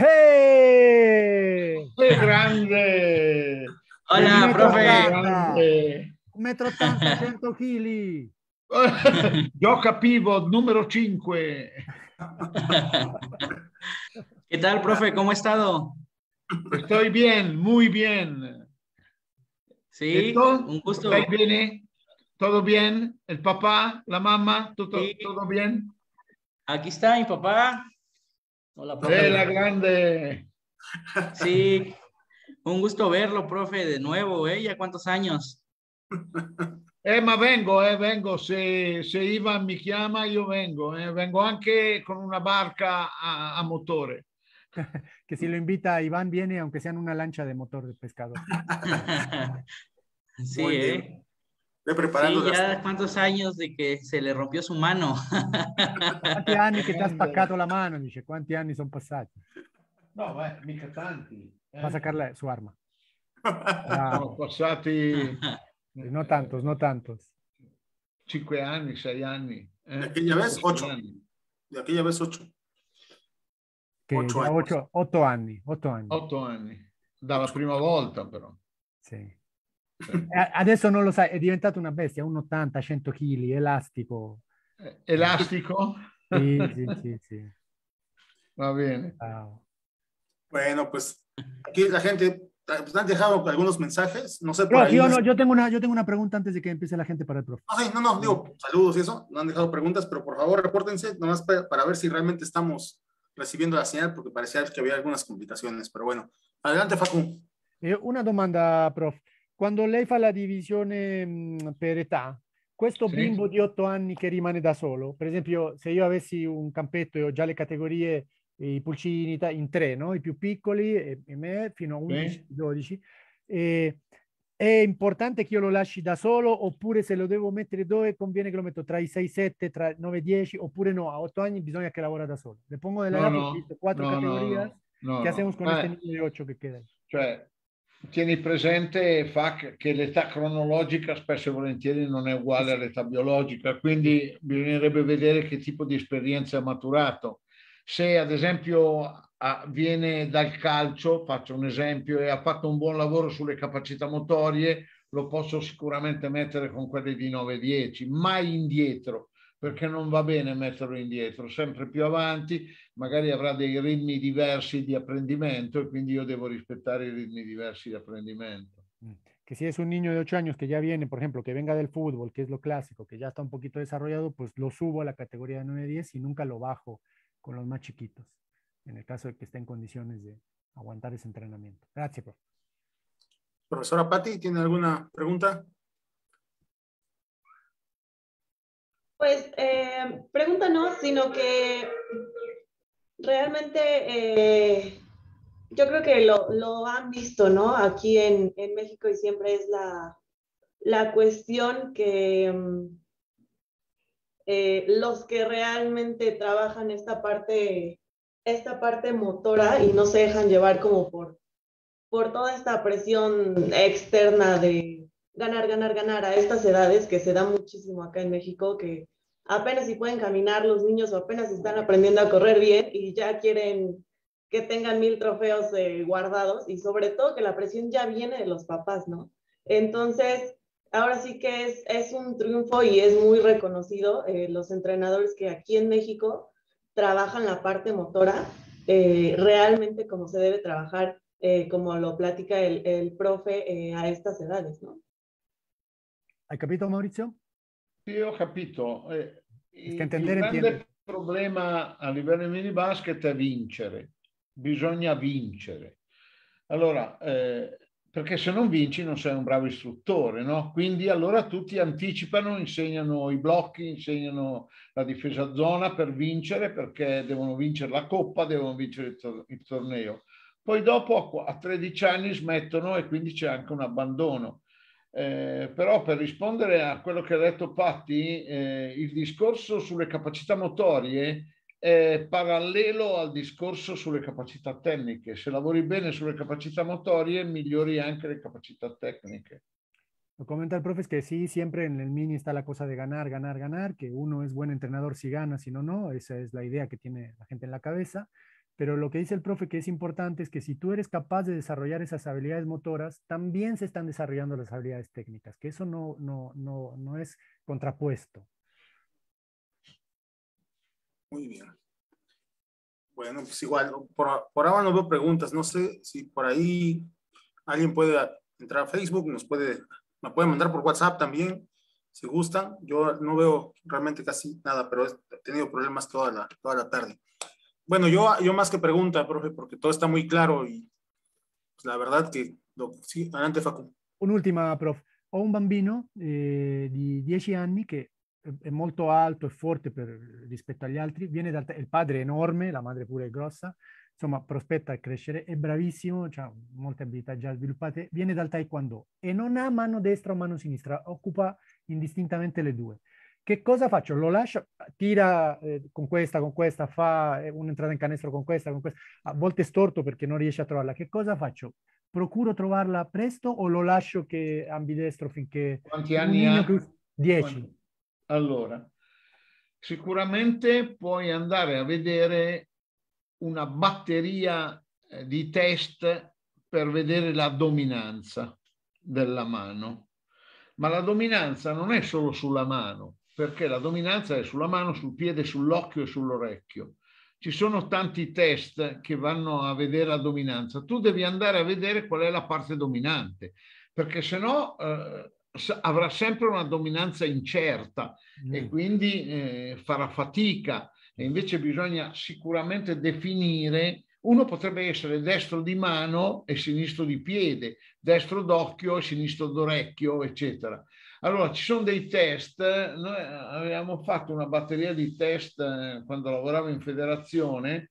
Speaker 1: eh! grande! Hola, profe.
Speaker 4: Metro tanto, tanto Gili! Yo pivot número 5. Eh. ¿Qué tal, profe? ¿Cómo ha estado? Estoy bien, muy bien. Sí, un gusto. Ahí viene, todo bien, el papá, la mamá, todo, bien. Aquí está mi papá.
Speaker 1: Hola, profe. la
Speaker 4: grande. Sí, un gusto verlo, profe, de nuevo, ¿eh? ¿Ya cuántos años? Emma, eh, vengo, eh, vengo. Se, se me mi y yo vengo. Eh. Vengo anche con una barca a, motores.
Speaker 1: que si lo invita a Iván, viene, aunque sea en una lancha de motor de pescador. sí, ¿eh?
Speaker 3: preparando ya cuántos años de que se le rompió su mano.
Speaker 1: ¿Cuántos años que te has sacado la mano? Dice, ¿cuántos años son pasados?
Speaker 4: No, vaya, mica tanti. Va a ecco. sacarle su arma. Ah. Sono passati... No tantos, no tantos. Cinque anni, sei anni. Eh? De aquella vez, ocho. De aquella vez, ocho.
Speaker 1: Che ocho, anni. otto anni. Otto anni.
Speaker 4: Otto anni. Dalla prima volta, però. sì.
Speaker 1: Adesso non lo sai, è diventato una bestia, 1,80, 100 kg, elastico.
Speaker 4: Eh, elastico? sì, sì, sì, sì.
Speaker 2: Va bene. Wow. Bueno, pues Aquí la gente ah, pues, han dejado algunos mensajes, no sé. Por ahí yo,
Speaker 1: tengo una, yo tengo una pregunta antes de que empiece la gente para el profe.
Speaker 2: Ah, no, no, digo, saludos y eso, no han dejado preguntas, pero por favor repórtense, nomás para, ver si realmente estamos recibiendo la señal, porque parecía que había algunas complicaciones, pero bueno. Adelante, Facu. Eh, una
Speaker 1: domanda, prof. cuando lei la divisione per età, questo bimbo di 8 anni che rimane da solo, Por ejemplo, se io avessi un campetto e ho già le categorie i pulcini in tre, no? i più piccoli e, e me fino a 11-12. è importante che io lo lasci da solo oppure se lo devo mettere dove conviene che lo metto tra i 6-7, tra i 9-10 oppure no, a 8 anni bisogna che lavora da solo. Le pongo nella no, no, quattro no, categorie
Speaker 4: no, che hacemos con eh, 8 che queda. Cioè, tieni presente fa che l'età cronologica spesso e volentieri non è uguale all'età biologica, quindi bisognerebbe vedere che tipo di esperienza ha maturato. Se ad esempio viene dal calcio, faccio un esempio, e ha fatto un buon lavoro sulle capacità motorie, lo posso sicuramente mettere con quelle di 9-10, mai indietro, perché non va bene metterlo indietro, sempre più avanti, magari avrà dei ritmi diversi di apprendimento e quindi io devo rispettare i ritmi diversi di apprendimento.
Speaker 1: Que mm. si es un niño de 8 años que ya viene, por ejemplo, que venga del fútbol, que es lo clásico, que ya está un poquito desarrollado, pues lo subo a la categoría de 9-10 y nunca lo bajo con los más chiquitos, en el caso de que esté en condiciones de aguantar ese entrenamiento. Gracias,
Speaker 2: Profesora Patti, ¿tiene alguna pregunta?
Speaker 3: Pues eh, pregunta no, sino que realmente eh, yo creo que lo, han visto, ¿no? Aquí en, México y siempre es la, la cuestión que... Mm, eh, los que realmente trabajan esta parte, esta parte motora y no se dejan llevar como por, toda esta presión externa de ganar, ganar, ganar a estas edades que se da muchísimo acá en México, que apenas si pueden caminar los niños o apenas están aprendiendo a correr bien y ya quieren que tengan mil trofeos eh, guardados y sobre todo que la presión ya viene de los papás, ¿no? Entonces, ahora sí que es, es un triunfo y es muy reconocido eh, los entrenadores que aquí en México trabajan la parte motora eh, realmente como se debe trabajar, eh, como lo platica el, el profe a estas edades, ¿no? ¿Hay Mauricio? Mauricio? Sí, ho
Speaker 4: capito. El problema a de mini basket es vincere, bisogna vincere. Allora, perché se non vinci non sei un bravo istruttore, no? Quindi allora tutti anticipano, insegnano i blocchi, insegnano la difesa zona per vincere, perché devono vincere la coppa, devono vincere il, tor- il torneo. Poi dopo a 13 anni smettono e quindi c'è anche un abbandono. Eh, però per rispondere a quello che ha detto Patti, eh, il discorso sulle capacità motorie Eh, paralelo al discurso sobre capacità técnica Si lavori bien sobre capacidades motorie, migliori anche las capacidades técnicas.
Speaker 1: Lo comenta el profe es que sí, siempre en el mini está la cosa de ganar, ganar, ganar, que uno es buen entrenador si gana, si no, no, esa es la idea que tiene la gente en la cabeza. Pero lo que dice el profe que es importante es que si tú eres capaz de desarrollar esas habilidades motoras, también se están desarrollando las habilidades técnicas, que eso no, no, no, no es contrapuesto.
Speaker 2: Muy bien. Bueno, pues igual, por, ahora no veo preguntas. No sé si por ahí alguien puede entrar a Facebook, nos puede, me puede mandar por WhatsApp también, si gustan. Yo no veo realmente casi nada, pero he tenido problemas toda la, toda la tarde. Bueno, yo, yo más que pregunta, profe, porque todo está muy claro y pues, la verdad que, sí, adelante Facu.
Speaker 1: última prof. o un bambino eh, de 10 anni que... è molto alto e forte per, rispetto agli altri, viene dal, il padre è enorme, la madre pure è grossa, insomma prospetta a crescere, è bravissimo, ha molte abilità già sviluppate, viene dal taekwondo e non ha mano destra o mano sinistra, occupa indistintamente le due. Che cosa faccio? Lo lascio, tira eh, con questa, con questa, fa eh, un'entrata in canestro con questa, con questa, a volte storto perché non riesce a trovarla. Che cosa faccio? Procuro trovarla presto o lo lascio che ambidestro finché... Quanti anni ha? 10.
Speaker 4: Allora, sicuramente puoi andare a vedere una batteria eh, di test per vedere la dominanza della mano. Ma la dominanza non è solo sulla mano, perché la dominanza è sulla mano, sul piede, sull'occhio e sull'orecchio. Ci sono tanti test che vanno a vedere la dominanza. Tu devi andare a vedere qual è la parte dominante, perché se no eh, avrà sempre una dominanza incerta mm. e quindi eh, farà fatica e invece bisogna sicuramente definire uno potrebbe essere destro di mano e sinistro di piede, destro d'occhio e sinistro d'orecchio, eccetera. Allora, ci sono dei test, noi eh, avevamo fatto una batteria di test eh, quando lavoravo in federazione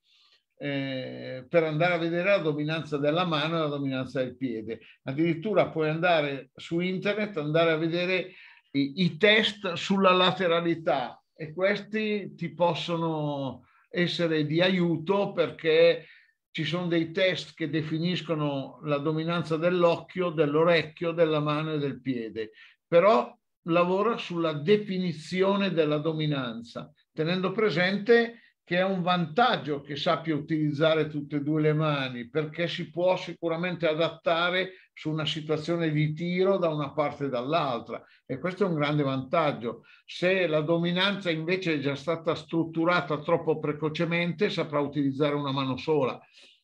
Speaker 4: eh, per andare a vedere la dominanza della mano e la dominanza del piede. Addirittura puoi andare su internet, andare a vedere i, i test sulla lateralità e questi ti possono essere di aiuto perché ci sono dei test che definiscono la dominanza dell'occhio, dell'orecchio, della mano e del piede, però lavora sulla definizione della dominanza, tenendo presente che è un vantaggio che sappia utilizzare tutte e due le mani perché si può sicuramente adattare su una situazione di tiro da una parte e dall'altra e questo è un grande vantaggio. Se la dominanza invece è già stata strutturata troppo precocemente saprà utilizzare una mano sola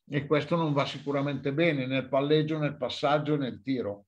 Speaker 4: e questo non va sicuramente bene nel palleggio, nel passaggio e nel tiro.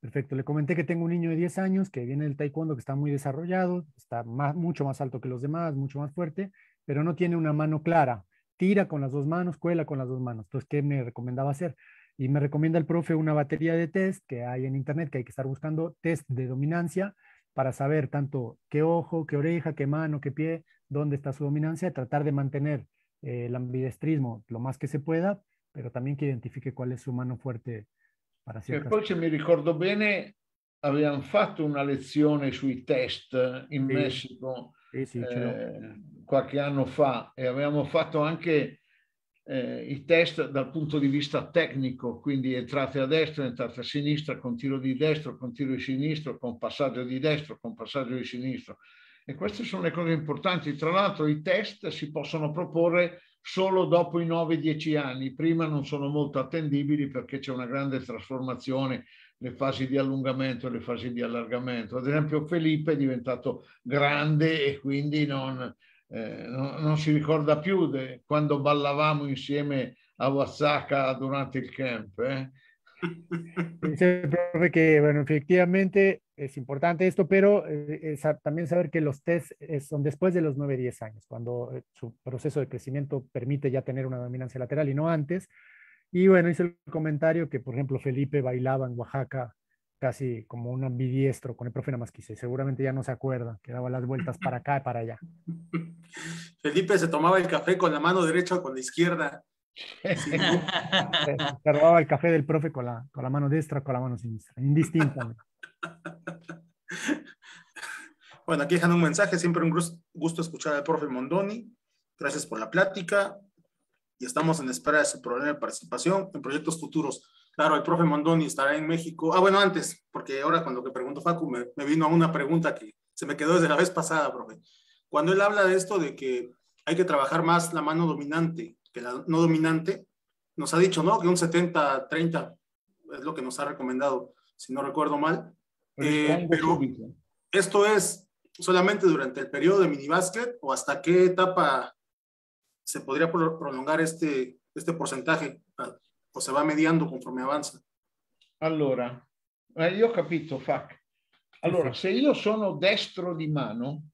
Speaker 1: Perfecto, le comenté que tengo un niño de 10 años que viene del taekwondo, que está muy desarrollado, está más, mucho más alto que los demás, mucho más fuerte, pero no tiene una mano clara. Tira con las dos manos, cuela con las dos manos. Entonces, ¿qué me recomendaba hacer? Y me recomienda el profe una batería de test que hay en internet, que hay que estar buscando test de dominancia para saber tanto qué ojo, qué oreja, qué mano, qué pie, dónde está su dominancia, tratar de mantener eh, el ambidestrismo lo más que se pueda, pero también que identifique cuál es su mano fuerte. para e ciertas... me
Speaker 4: Si me recuerdo hecho bene habían una lección sui test en eh, México eh sì, eh, qualche anno fa e avevamo fatto anche eh, i test dal punto di vista tecnico, quindi entrate a destra, entrate a sinistra, con tiro di destra, con tiro di sinistra, con passaggio di destra, con passaggio di sinistra. E queste sono le cose importanti. Tra l'altro i test si possono proporre solo dopo i 9-10 anni, prima non sono molto attendibili perché c'è una grande trasformazione le fasi di allungamento e le fasi di allargamento. Ad esempio Felipe è diventato grande e quindi non, eh, non, non si ricorda più de, quando ballavamo insieme a Wasaka durante il camp. Eh.
Speaker 1: Dice profe que, bueno, efectivamente es importante esto, pero eh, es también saber que test eh, sono después de los 9-10 anni, quando il eh, processo di crecimiento permite ya avere una dominanza laterale e non antes. Y bueno, hice el comentario que, por ejemplo, Felipe bailaba en Oaxaca casi como un ambidiestro con el profe Namasquise. Seguramente ya no se acuerda, que daba las vueltas para acá y para allá.
Speaker 2: Felipe se tomaba el café con la mano derecha o con la izquierda. se,
Speaker 1: robaba el café del profe con la, con la mano destra o con la mano sinistra, Indistinto.
Speaker 2: Bueno, aquí dejan un mensaje, siempre un gusto escuchar al profe Mondoni. Gracias por la plática y estamos en espera de su problema de participación en proyectos futuros. Claro, el profe Mondoni estará en México. Ah, bueno, antes, porque ahora cuando que pregunto Facu, me, vino a una pregunta que se me quedó desde la vez pasada, profe. Cuando él habla de esto, de que hay que trabajar más la mano dominante que la no dominante, nos ha dicho, ¿no? Que un 70-30 es lo que nos ha recomendado, si no recuerdo mal. pero eh, esto es solamente durante el periodo de minibásquet o hasta qué etapa se podría prolungare este, este porcentaje ah, o se va mediando conforme avanza? Allora,
Speaker 4: eh, io ho capito, Fac. Allora, se io sono destro di mano,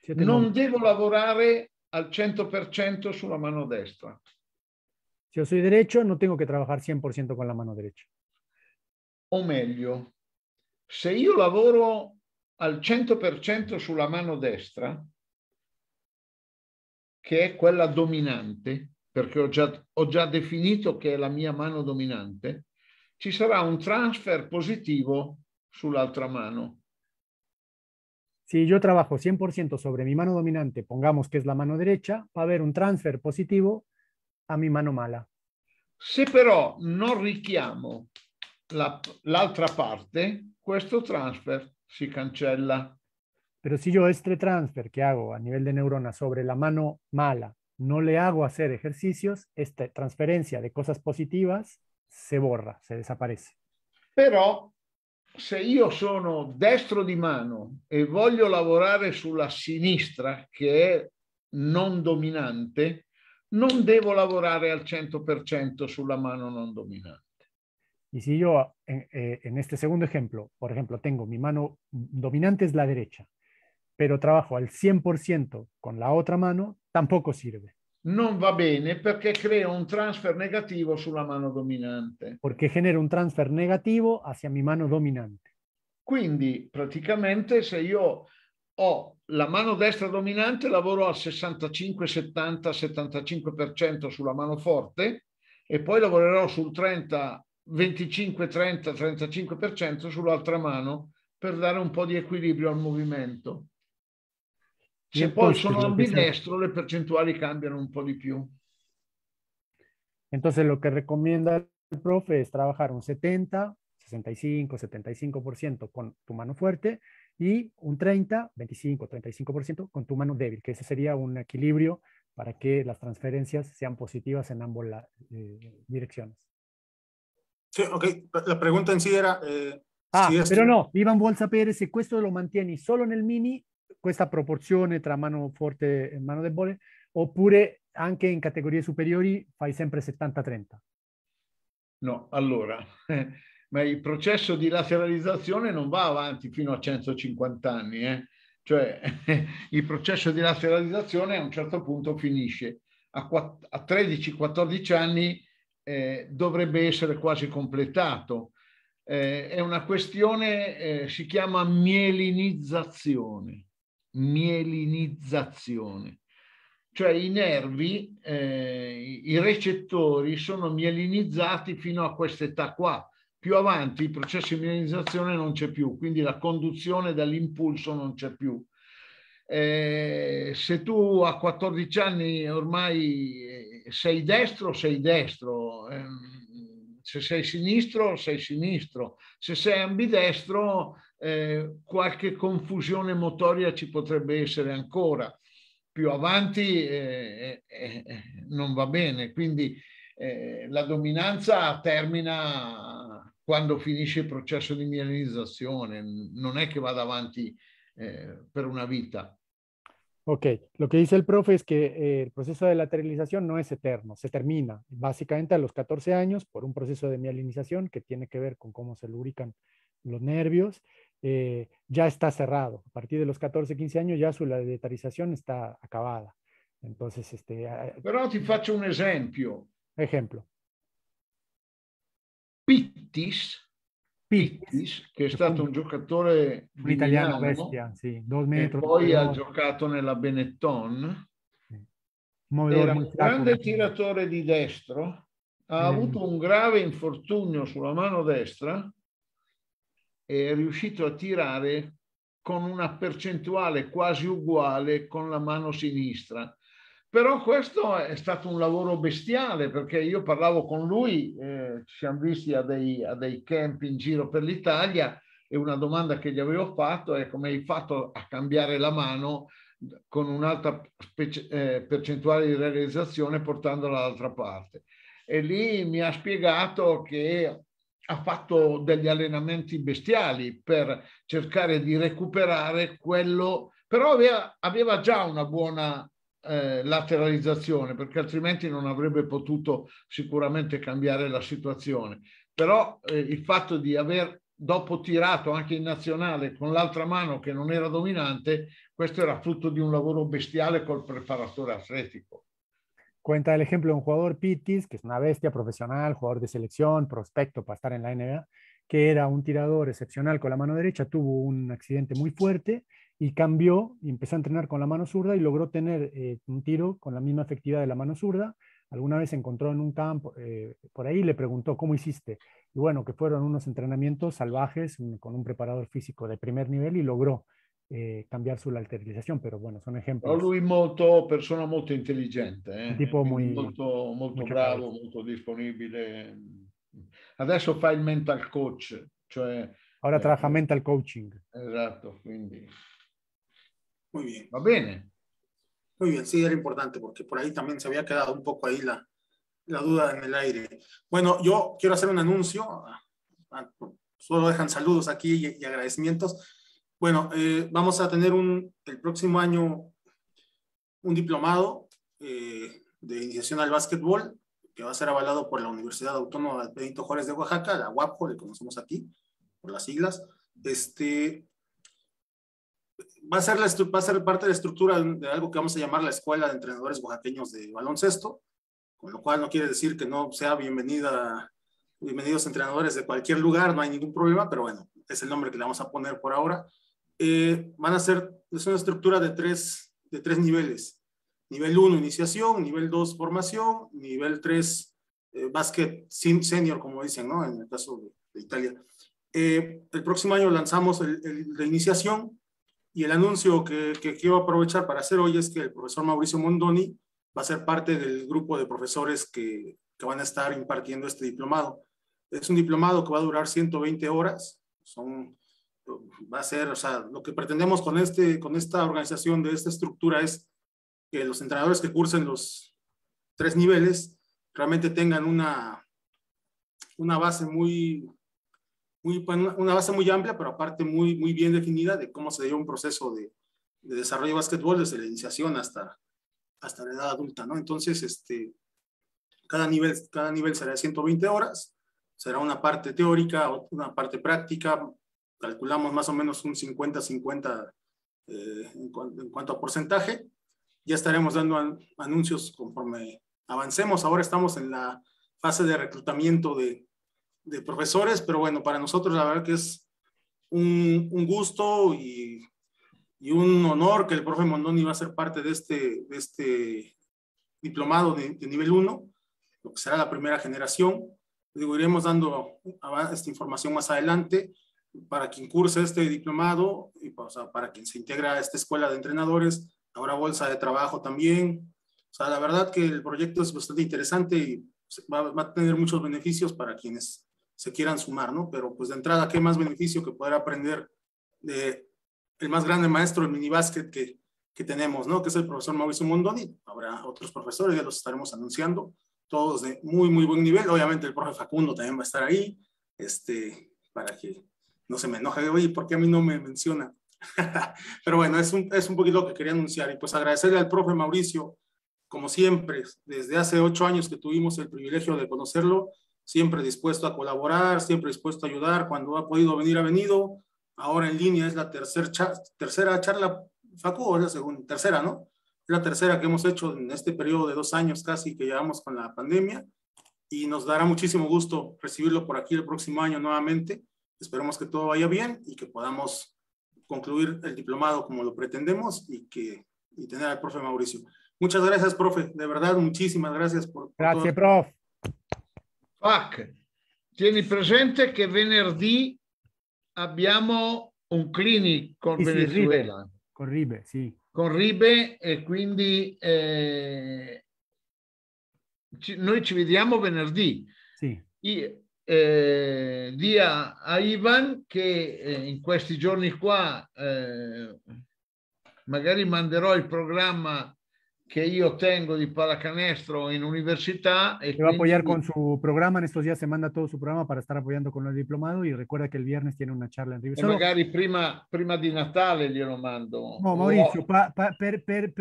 Speaker 4: Siete non molto. devo lavorare al 100% sulla mano destra.
Speaker 1: Se io sono derecho, non tengo che lavorare 100% con la mano derecha.
Speaker 4: O meglio, se io lavoro al 100% sulla mano destra, che è quella dominante, perché ho già, ho già definito che è la mia mano dominante, ci sarà un transfer positivo sull'altra mano.
Speaker 1: Si io trabajo 100% sobre mi mano dominante, pongamos che è la mano derecha, va a avere un transfer positivo a mi mano mala.
Speaker 4: Se però non richiamo l'altra la, parte, questo transfer si cancella.
Speaker 1: Pero si yo este transfer que hago a nivel de neurona sobre la mano mala, no le hago hacer ejercicios, esta transferencia de cosas positivas se borra, se desaparece.
Speaker 4: Pero si yo soy destro de mano y e voglio lavorare la sinistra que es non dominante, no debo trabajar al 100% la mano non dominante. Y
Speaker 1: si yo eh, eh, en, este segundo ejemplo, por ejemplo, tengo mi mano dominante es la derecha pero trabajo al 100% con la otra mano, tampoco sirve.
Speaker 4: Non va bene perché crea un transfer negativo sulla mano dominante.
Speaker 1: Porque genera un transfer negativo hacia mi mano dominante.
Speaker 4: Quindi praticamente se io ho la mano destra dominante, lavoro al 65, 70, 75% sulla mano forte e poi lavorerò sul 30, 25, 30, 35% sull'altra mano per dare un po' di equilibrio al movimento. Se poi sono ambidestro las porcentuales cambian un poco di più.
Speaker 1: Entonces lo que recomienda el profe es trabajar un 70, 65, 75% con tu mano fuerte y un 30, 25, 35% con tu mano débil, que ese sería un equilibrio para que las transferencias sean positivas en ambas
Speaker 2: eh, direcciones. Sí, ok. La pregunta en sí era... Eh, ah, pero no,
Speaker 1: Iván Bolsa Pérez, esto lo mantiene solo en el mini questa proporzione tra mano forte e mano debole, oppure anche in categorie superiori fai sempre 70-30?
Speaker 4: No, allora, eh, ma il processo di lateralizzazione non va avanti fino a 150 anni, eh? cioè eh, il processo di lateralizzazione a un certo punto finisce. A, a 13-14 anni eh, dovrebbe essere quasi completato. Eh, è una questione, eh, si chiama mielinizzazione mielinizzazione. Cioè i nervi, eh, i recettori sono mielinizzati fino a questa età qua. Più avanti il processo di mielinizzazione non c'è più, quindi la conduzione dall'impulso non c'è più. Eh, se tu a 14 anni ormai eh, sei destro, sei destro. Ehm, se sei sinistro sei sinistro, se sei ambidestro eh, qualche confusione motoria ci potrebbe essere ancora, più avanti eh, eh, eh non va bene, quindi eh, la dominanza termina quando finisce il processo di mielinizzazione, non è che vada avanti per una vita.
Speaker 1: Ok, lo que dice el profe es que eh, el proceso de lateralización no es eterno, se termina básicamente a los 14 años por un proceso de mielinización que tiene que ver con cómo se lubrican los nervios. Eh, ya está cerrado. A partir de los 14, 15 años ya su lateralización está acabada. Entonces, este... Ah, ah, Pero
Speaker 4: te faccio un ejemplo. Ejemplo. Pittis. Pittis, che è stato un giocatore un italiano Milano, bestia, sì, metro, poi però... ha giocato nella Benetton. Sì. Era un grande tiratore di destro, ha mm. avuto un grave infortunio sulla mano destra e è riuscito a tirare con una percentuale quasi uguale con la mano sinistra. Però questo è stato un lavoro bestiale perché io parlavo con lui, eh, ci siamo visti a dei, a dei camp in giro per l'Italia e una domanda che gli avevo fatto è come hai fatto a cambiare la mano con un'alta eh, percentuale di realizzazione portandola dall'altra parte. E lì mi ha spiegato che ha fatto degli allenamenti bestiali per cercare di recuperare quello, però aveva, aveva già una buona eh, lateralizzazione, perché altrimenti non avrebbe potuto sicuramente cambiare la situazione. Però eh, il fatto di aver dopo tirato anche in nazionale con l'altra mano che non era dominante, questo era frutto di un lavoro bestiale col preparatore atletico
Speaker 1: Cuenta el ejemplo de un jugador Pittis, que es una bestia profesional, jugador de selección, prospecto para estar en la NBA, que era un tirador excepcional con la mano derecha, tuvo un accidente muy fuerte y cambió y empezó a entrenar con la mano zurda y logró tener eh, un tiro con la misma efectividad de la mano zurda. Alguna vez se encontró en un campo eh, por ahí le preguntó, ¿cómo hiciste? Y bueno, que fueron unos entrenamientos salvajes mm, con un preparador físico de primer nivel y logró eh, cambiar su lateralización, pero bueno, son ejemplos. Luis
Speaker 4: lui persona molto inteligente, tipo muy, molto, molto bravo, muy disponible. disponibile. Adesso fa mental coach, cioè... trabaja
Speaker 1: mental coaching.
Speaker 4: Esatto, quindi...
Speaker 2: Muy bien. va bien Muy bien, sí, era importante porque por ahí también se había quedado un poco ahí la, la duda en el aire. Bueno, yo quiero hacer un anuncio. Ah, solo dejan saludos aquí y, agradecimientos. Bueno, eh, vamos a tener un, el próximo año un diplomado eh, de iniciación al básquetbol que va a ser avalado por la Universidad Autónoma de Benito Juárez de Oaxaca, la UAPO, le conocemos aquí por las siglas. Este, va a ser, la, va a ser parte de la estructura de algo que vamos a llamar la Escuela de Entrenadores Oaxaqueños de Baloncesto, con lo cual no quiere decir que no sea bienvenida, bienvenidos entrenadores de cualquier lugar, no hay ningún problema, pero bueno, es el nombre que le vamos a poner por ahora. Eh, van a ser, es una estructura de tres, de tres niveles. Nivel 1, iniciación, nivel 2, formación, nivel 3, eh, básquet senior, como dicen, ¿no? En el caso de, Italia. Eh, el próximo año lanzamos la el de iniciación, y el anuncio que, quiero aprovechar para hacer hoy es que el profesor Mauricio Mondoni va a ser parte del grupo de profesores que, van a estar impartiendo este diplomado. Es un diplomado que va a durar 120 horas. Son, va a ser, lo que pretendemos con, este, con esta organización de esta estructura es que los entrenadores que cursen los tres niveles realmente tengan una, una base muy, pues, una base muy amplia, pero aparte muy, muy bien definida de cómo se dio un proceso de, desarrollo de básquetbol desde la iniciación hasta, hasta la edad adulta, ¿no? Entonces, este, cada, nivel, cada nivel será 120 horas, será una parte teórica, una parte práctica, calculamos más o menos un 50-50 eh, en, cuanto a porcentaje, ya estaremos dando anuncios conforme avancemos, ahora estamos en la fase de reclutamiento de, de profesores, pero bueno, para nosotros la verdad que es un, gusto y, un honor que el profe Mondoni va a ser parte de este, este diplomado de, nivel 1, lo que será la primera generación. Digo, iremos dando esta información más adelante para quien cursa este diplomado y o para quien se integra a esta escuela de entrenadores, ahora bolsa de trabajo también. O sea, la verdad que el proyecto es bastante interesante y pues, va a tener muchos beneficios para quienes se quieran sumar, ¿no? Pero pues de entrada, ¿qué más beneficio que poder aprender de el más grande maestro del minibásquet que, que tenemos, ¿no? Que es el profesor Mauricio Mondoni. Habrá otros profesores, ya los estaremos anunciando, todos de muy, muy buen nivel. Obviamente el profe Facundo también va a estar ahí, este, para que no se me enoje, oye, ¿por qué a mí no me menciona? Pero bueno, es un, es un poquito lo que quería anunciar y pues agradecerle al profe Mauricio, como siempre, desde hace ocho años que tuvimos el privilegio de conocerlo, siempre dispuesto a colaborar, siempre dispuesto a ayudar, cuando ha podido venir, ha venido. Ahora en línea es la tercer tercera charla, Facu, o es la tercera, ¿no? Es la tercera que hemos hecho en este periodo de dos años casi que llevamos con la pandemia y nos dará muchísimo gusto recibirlo por aquí el próximo año nuevamente. Esperemos que todo vaya bien y que podamos concluir el diplomado como lo pretendemos y que y tener al profe Mauricio. Muchas gracias, profe. De verdad, muchísimas gracias por... gracias, profe. Pac, tieni presente che
Speaker 4: venerdì abbiamo un clinic con sì, Venezuela. Sì, con Ribe, sì. Con Ribe e quindi eh, ci, noi ci vediamo venerdì. Sì. I, eh, dia a Ivan che eh, in questi giorni qua eh, magari manderò il programma que yo tengo de paracanestro en universidad. Te va a apoyar con
Speaker 1: su programa. En estos días se manda todo su programa para estar apoyando con el diplomado. Y recuerda que el viernes tiene una charla en Río.
Speaker 4: magari prima, prima di Natale glielo mando. No, Maurizio,
Speaker 1: pa, pa, per, per,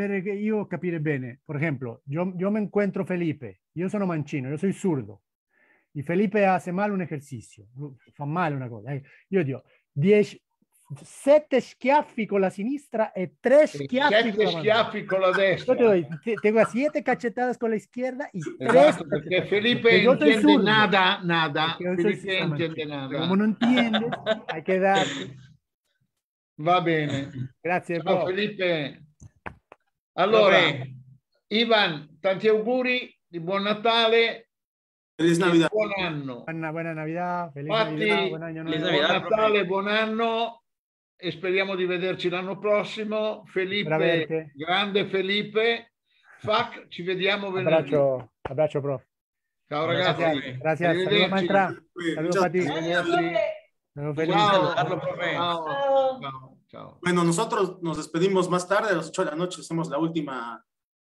Speaker 1: capire bene. Por ejemplo, yo, yo me encuentro Felipe. Yo soy mancino, yo soy zurdo. Y Felipe hace mal un ejercicio. Fa male una cosa. Eh. Yo digo, 10, sette schiaffi con la sinistra e tre schiaffi, sette con, la schiaffi con la destra. Te, tengo siete cachetadas con la izquierda
Speaker 4: y Exacto, tres. Porque Felipe non entiende nada, nada. No Felipe entiende nada. Como no entiende, hay que dar. Va bene. Grazie. Ciao, Felipe. Allora, Ivan, tanti auguri di buon Natale.
Speaker 1: Feliz Navidad. Buon anno.
Speaker 4: Buona, buona Navidad. Feliz Fatti, Navidad. Buon anno. Buon Natale, buon anno e speriamo di vederci l'anno prossimo. Felipe, grande Felipe. Fac, ci vediamo venerdì. Abbraccio,
Speaker 2: abbraccio prof. Ciao ragazzi. Grazie, saludos maestra. Saludos para ti. Ciao. Ciao.
Speaker 4: Ciao.
Speaker 1: Ciao.
Speaker 2: Bueno, nosotros nos despedimos más tarde, a las 8 de la noche hacemos la última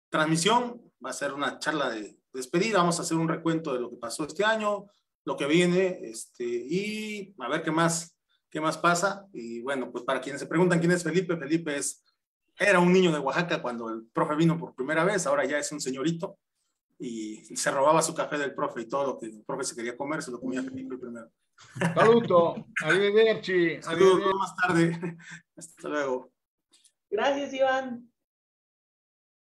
Speaker 2: transmisión, va a ser una charla de despedida, vamos a hacer un recuento de lo que pasó este año, lo que viene, este, y a ver qué más qué más pasa. Y bueno, pues para quienes se preguntan quién es Felipe, Felipe es, era un niño de Oaxaca cuando el profe vino por primera vez, ahora ya es un señorito y se robaba su café del profe y todo lo que el profe se quería comer, se lo comía Felipe primero.
Speaker 4: Saluto, arrivederci. Saludos,
Speaker 2: Hasta luego.
Speaker 3: Gracias, Iván.